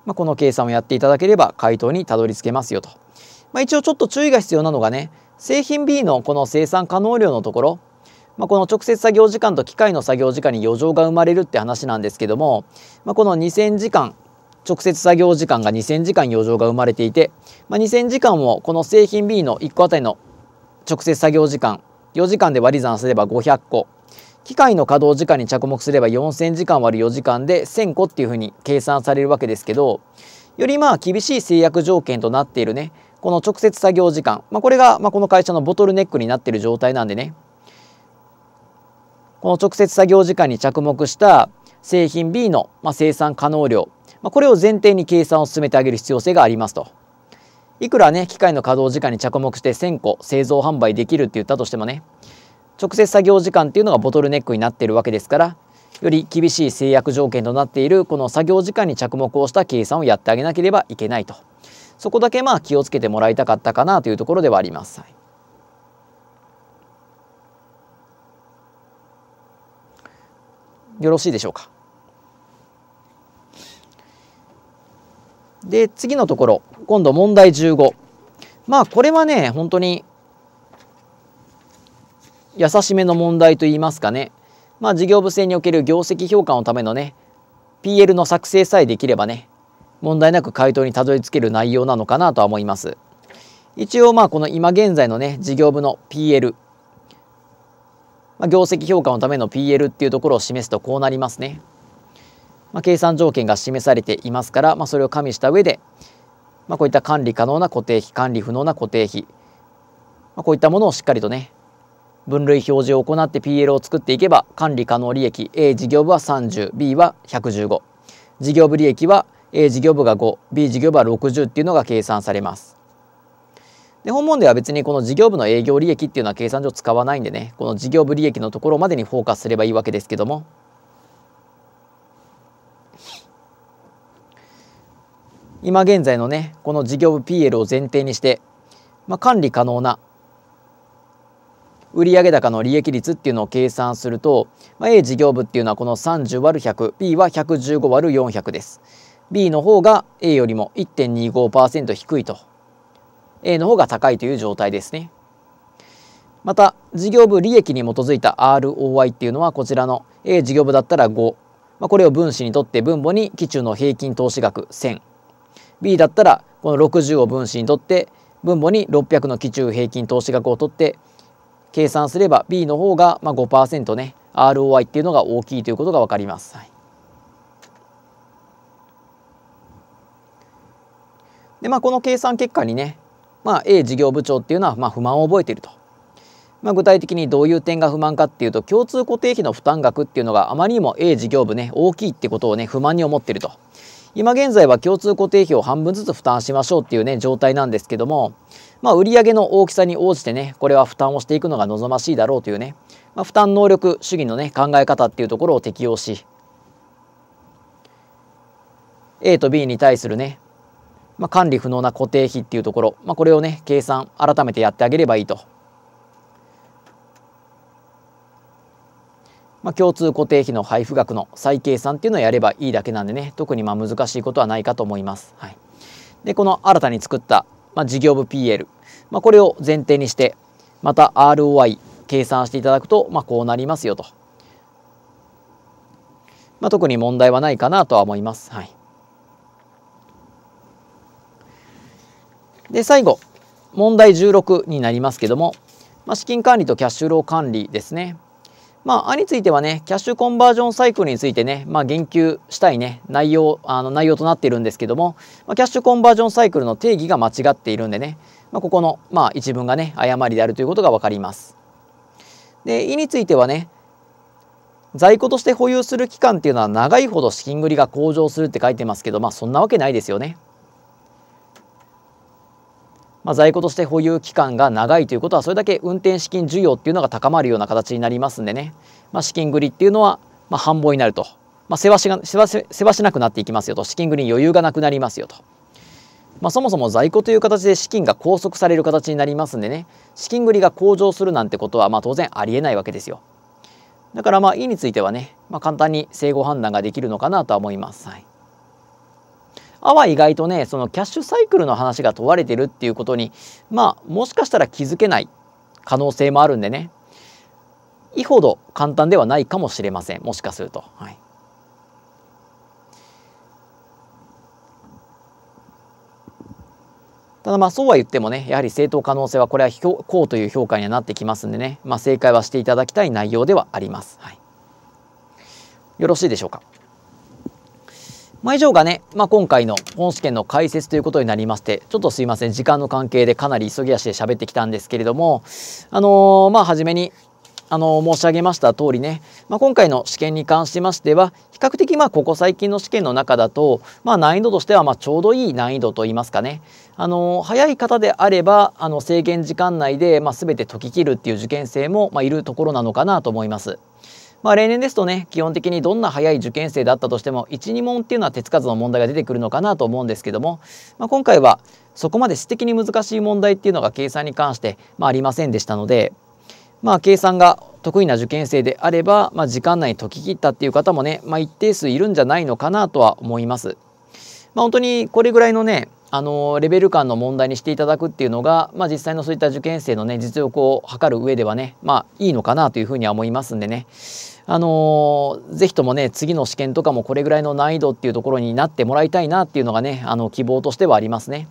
まあ、この計算をやっていただければ回答にたどり着けますよと。まあ、一応ちょっと注意が必要なのがね製品 B のこの生産可能量のところ、まあ、この直接作業時間と機械の作業時間に余剰が生まれるって話なんですけども、まあ、この2000時間直接作業時間が2000時間余剰が生まれていて、まあ、2000時間をこの製品 B の1個あたりの直接作業時間4時間で割り算すれば500個機械の稼働時間に着目すれば4000時間割る4時間で1000個っていうふうに計算されるわけですけどよりまあ厳しい制約条件となっているねこの直接作業時間、まあ、これがまあこの会社のボトルネックになっている状態なんでねこの直接作業時間に着目した製品 B のまあ生産可能量、まあ、これを前提に計算を進めてあげる必要性がありますと。いくらね機械の稼働時間に着目して1000個製造販売できるって言ったとしてもね直接作業時間っていうのがボトルネックになっているわけですからより厳しい制約条件となっているこの作業時間に着目をした計算をやってあげなければいけないとそこだけまあ気をつけてもらいたかったかなというところではあります。よろしいでしょうか。で次のところ今度問題15まあこれはね本当に優しめの問題といいますかね、まあ、事業部制における業績評価のためのね PL の作成さえできればね問題なく回答にたどり着ける内容なのかなとは思います。一応まあこの今現在のね事業部の PL、まあ、業績評価のための PL っていうところを示すとこうなりますね。まあ、計算条件が示されていますから、まあ、それを加味した上で、まあ、こういった管理可能な固定費管理不能な固定費、まあ、こういったものをしっかりとね分類表示を行って PL を作っていけば管理可能利益 A 事業部は 30B は115事業部利益は A 事業部が 5B 事業部は60っていうのが計算されます。で本問では別にこの事業部の営業利益っていうのは計算上使わないんでねこの事業部利益のところまでにフォーカスすればいいわけですけども。今現在のねこの事業部 PL を前提にして、まあ、管理可能な売上高の利益率っていうのを計算すると、まあ、A 事業部っていうのはこの 30÷100B は 115÷400 です B の方が A よりも1.25%低いと A の方が高いという状態ですねまた事業部利益に基づいた ROI っていうのはこちらの A 事業部だったら5、まあ、これを分子にとって分母に基中の平均投資額 1000B だったらこの60を分子にとって分母に600の基中平均投資額をとって計算すれば B の方がまあ5%ね ROI っていうのが大きいということが分かります。はい、でまあこの計算結果にね、まあ、A 事業部長っていうのはまあ不満を覚えていると。まあ、具体的にどういう点が不満かっていうと共通固定費の負担額っていうのがあまりにも A 事業部ね大きいってことをね不満に思ってると今現在は共通固定費を半分ずつ負担しましょうっていうね状態なんですけどもまあ、売上の大きさに応じてねこれは負担をしていくのが望ましいだろうというね、まあ、負担能力主義のね考え方っていうところを適用し A と B に対するね、まあ、管理不能な固定費っていうところ、まあ、これをね計算改めてやってあげればいいと。まあ、共通固定費の配布額の再計算っていうのをやればいいだけなんでね特にまあ難しいことはないかと思います。はい、でこの新たに作ったまあ、事業部 PL、まあ、これを前提にしてまた ROI 計算していただくと、まあ、こうなりますよと、まあ、特に問題はないかなとは思います。はい、で最後問題16になりますけども、まあ、資金管理とキャッシュロー管理ですね。まあ、についてはね、キャッシュコンバージョンサイクルについてね、まあ、言及したいね、内容、あの、内容となっているんですけども、まあ、キャッシュコンバージョンサイクルの定義が間違っているんでね、まあ、ここの、まあ、一文がね、誤りであるということが分かります。で、意についてはね、在庫として保有する期間っていうのは長いほど資金繰りが向上するって書いてますけど、まあ、そんなわけないですよね。まあ、在庫として保有期間が長いということはそれだけ運転資金需要っていうのが高まるような形になりますんでね、まあ、資金繰りっていうのはま繁忙になると、まあ、世話しが世話世話しなくなっていきますよと資金繰りに余裕がなくなりますよと。まあ、そもそも在庫という形で資金が拘束される形になりますんでね資金繰りが向上するなんてことはま当然ありえないわけですよだからまあ E についてはね、まあ、簡単に整合判断ができるのかなとは思います、はいあは意外とねそのキャッシュサイクルの話が問われてるっていうことにまあもしかしたら気づけない可能性もあるんでねいほど簡単ではないかもしれませんもしかすると。はいただまあそうは言ってもねやはり正当可能性はこれはこうという評価にはなってきますんでね、まあ、正解はしていただきたい内容ではあります。はい、よろしいでしょうか。まあ、以上がね、まあ、今回の本試験の解説ということになりましてちょっとすいません時間の関係でかなり急ぎ足で喋ってきたんですけれどもあのー、まあ初めにあの申し上げました通りね、まあ、今回の試験に関しましては比較的まあここ最近の試験の中だと、まあ、難易度としてはまあちょうどいい難易度といいますかねあの早い方であればあの制限時間内でまあ全て解き切るっていう受験生もまあいるところなのかなと思います。まあ、例年ですとね基本的にどんな早い受験生だったとしても12問っていうのは手つかずの問題が出てくるのかなと思うんですけども、まあ、今回はそこまで質的に難しい問題っていうのが計算に関して、まあ、ありませんでしたので、まあ、計算が得意な受験生であれば、まあ、時間内に解き切ったっていう方もね、まあ、一定数いるんじゃないのかなとは思います。まあ、本当にこれぐらいのねあのレベル感の問題にしていただくっていうのが、まあ、実際のそういった受験生のね実力を測る上ではねまあいいのかなというふうには思いますんでねあのー、ぜひともね次の試験とかもこれぐらいの難易度っていうところになってもらいたいなっていうのがねあの希望としてはありますね。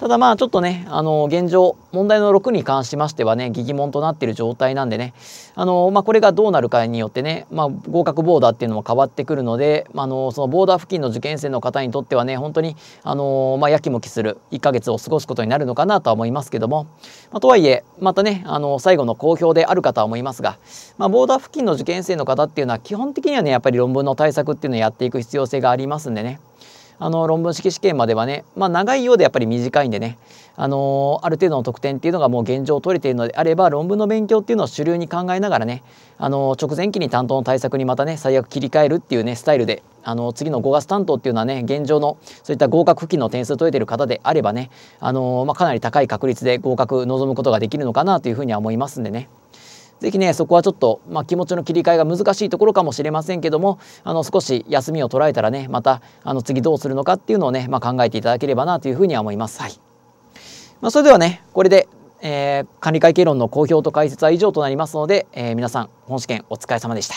ただまあちょっとね、あの現状、問題の6に関しましてはね、疑問となっている状態なんでね、あのまあ、これがどうなるかによってね、まあ、合格ボーダーっていうのも変わってくるので、あのそのボーダー付近の受験生の方にとってはね、本当に、あのまあ、やきもきする1ヶ月を過ごすことになるのかなとは思いますけども、まあ、とはいえ、またね、あの最後の好評であるかとは思いますが、まあ、ボーダー付近の受験生の方っていうのは、基本的にはね、やっぱり論文の対策っていうのをやっていく必要性がありますんでね、あの論文式試験まではね、まあ、長いようでやっぱり短いんでね、あのー、ある程度の得点っていうのがもう現状取れているのであれば論文の勉強っていうのを主流に考えながらね、あのー、直前期に担当の対策にまたね最悪切り替えるっていうねスタイルであの次の5月担当っていうのはね現状のそういった合格付近の点数取れてる方であればね、あのまあ、かなり高い確率で合格望むことができるのかなというふうには思いますんでね。ぜひねそこはちょっと、まあ、気持ちの切り替えが難しいところかもしれませんけどもあの少し休みを捉えたらねまたあの次どうするのかっていうのをね、まあ、考えていただければなというふうには思います。はいまあ、それではねこれで、えー、管理会計論の公表と解説は以上となりますので、えー、皆さん本試験お疲れ様でした。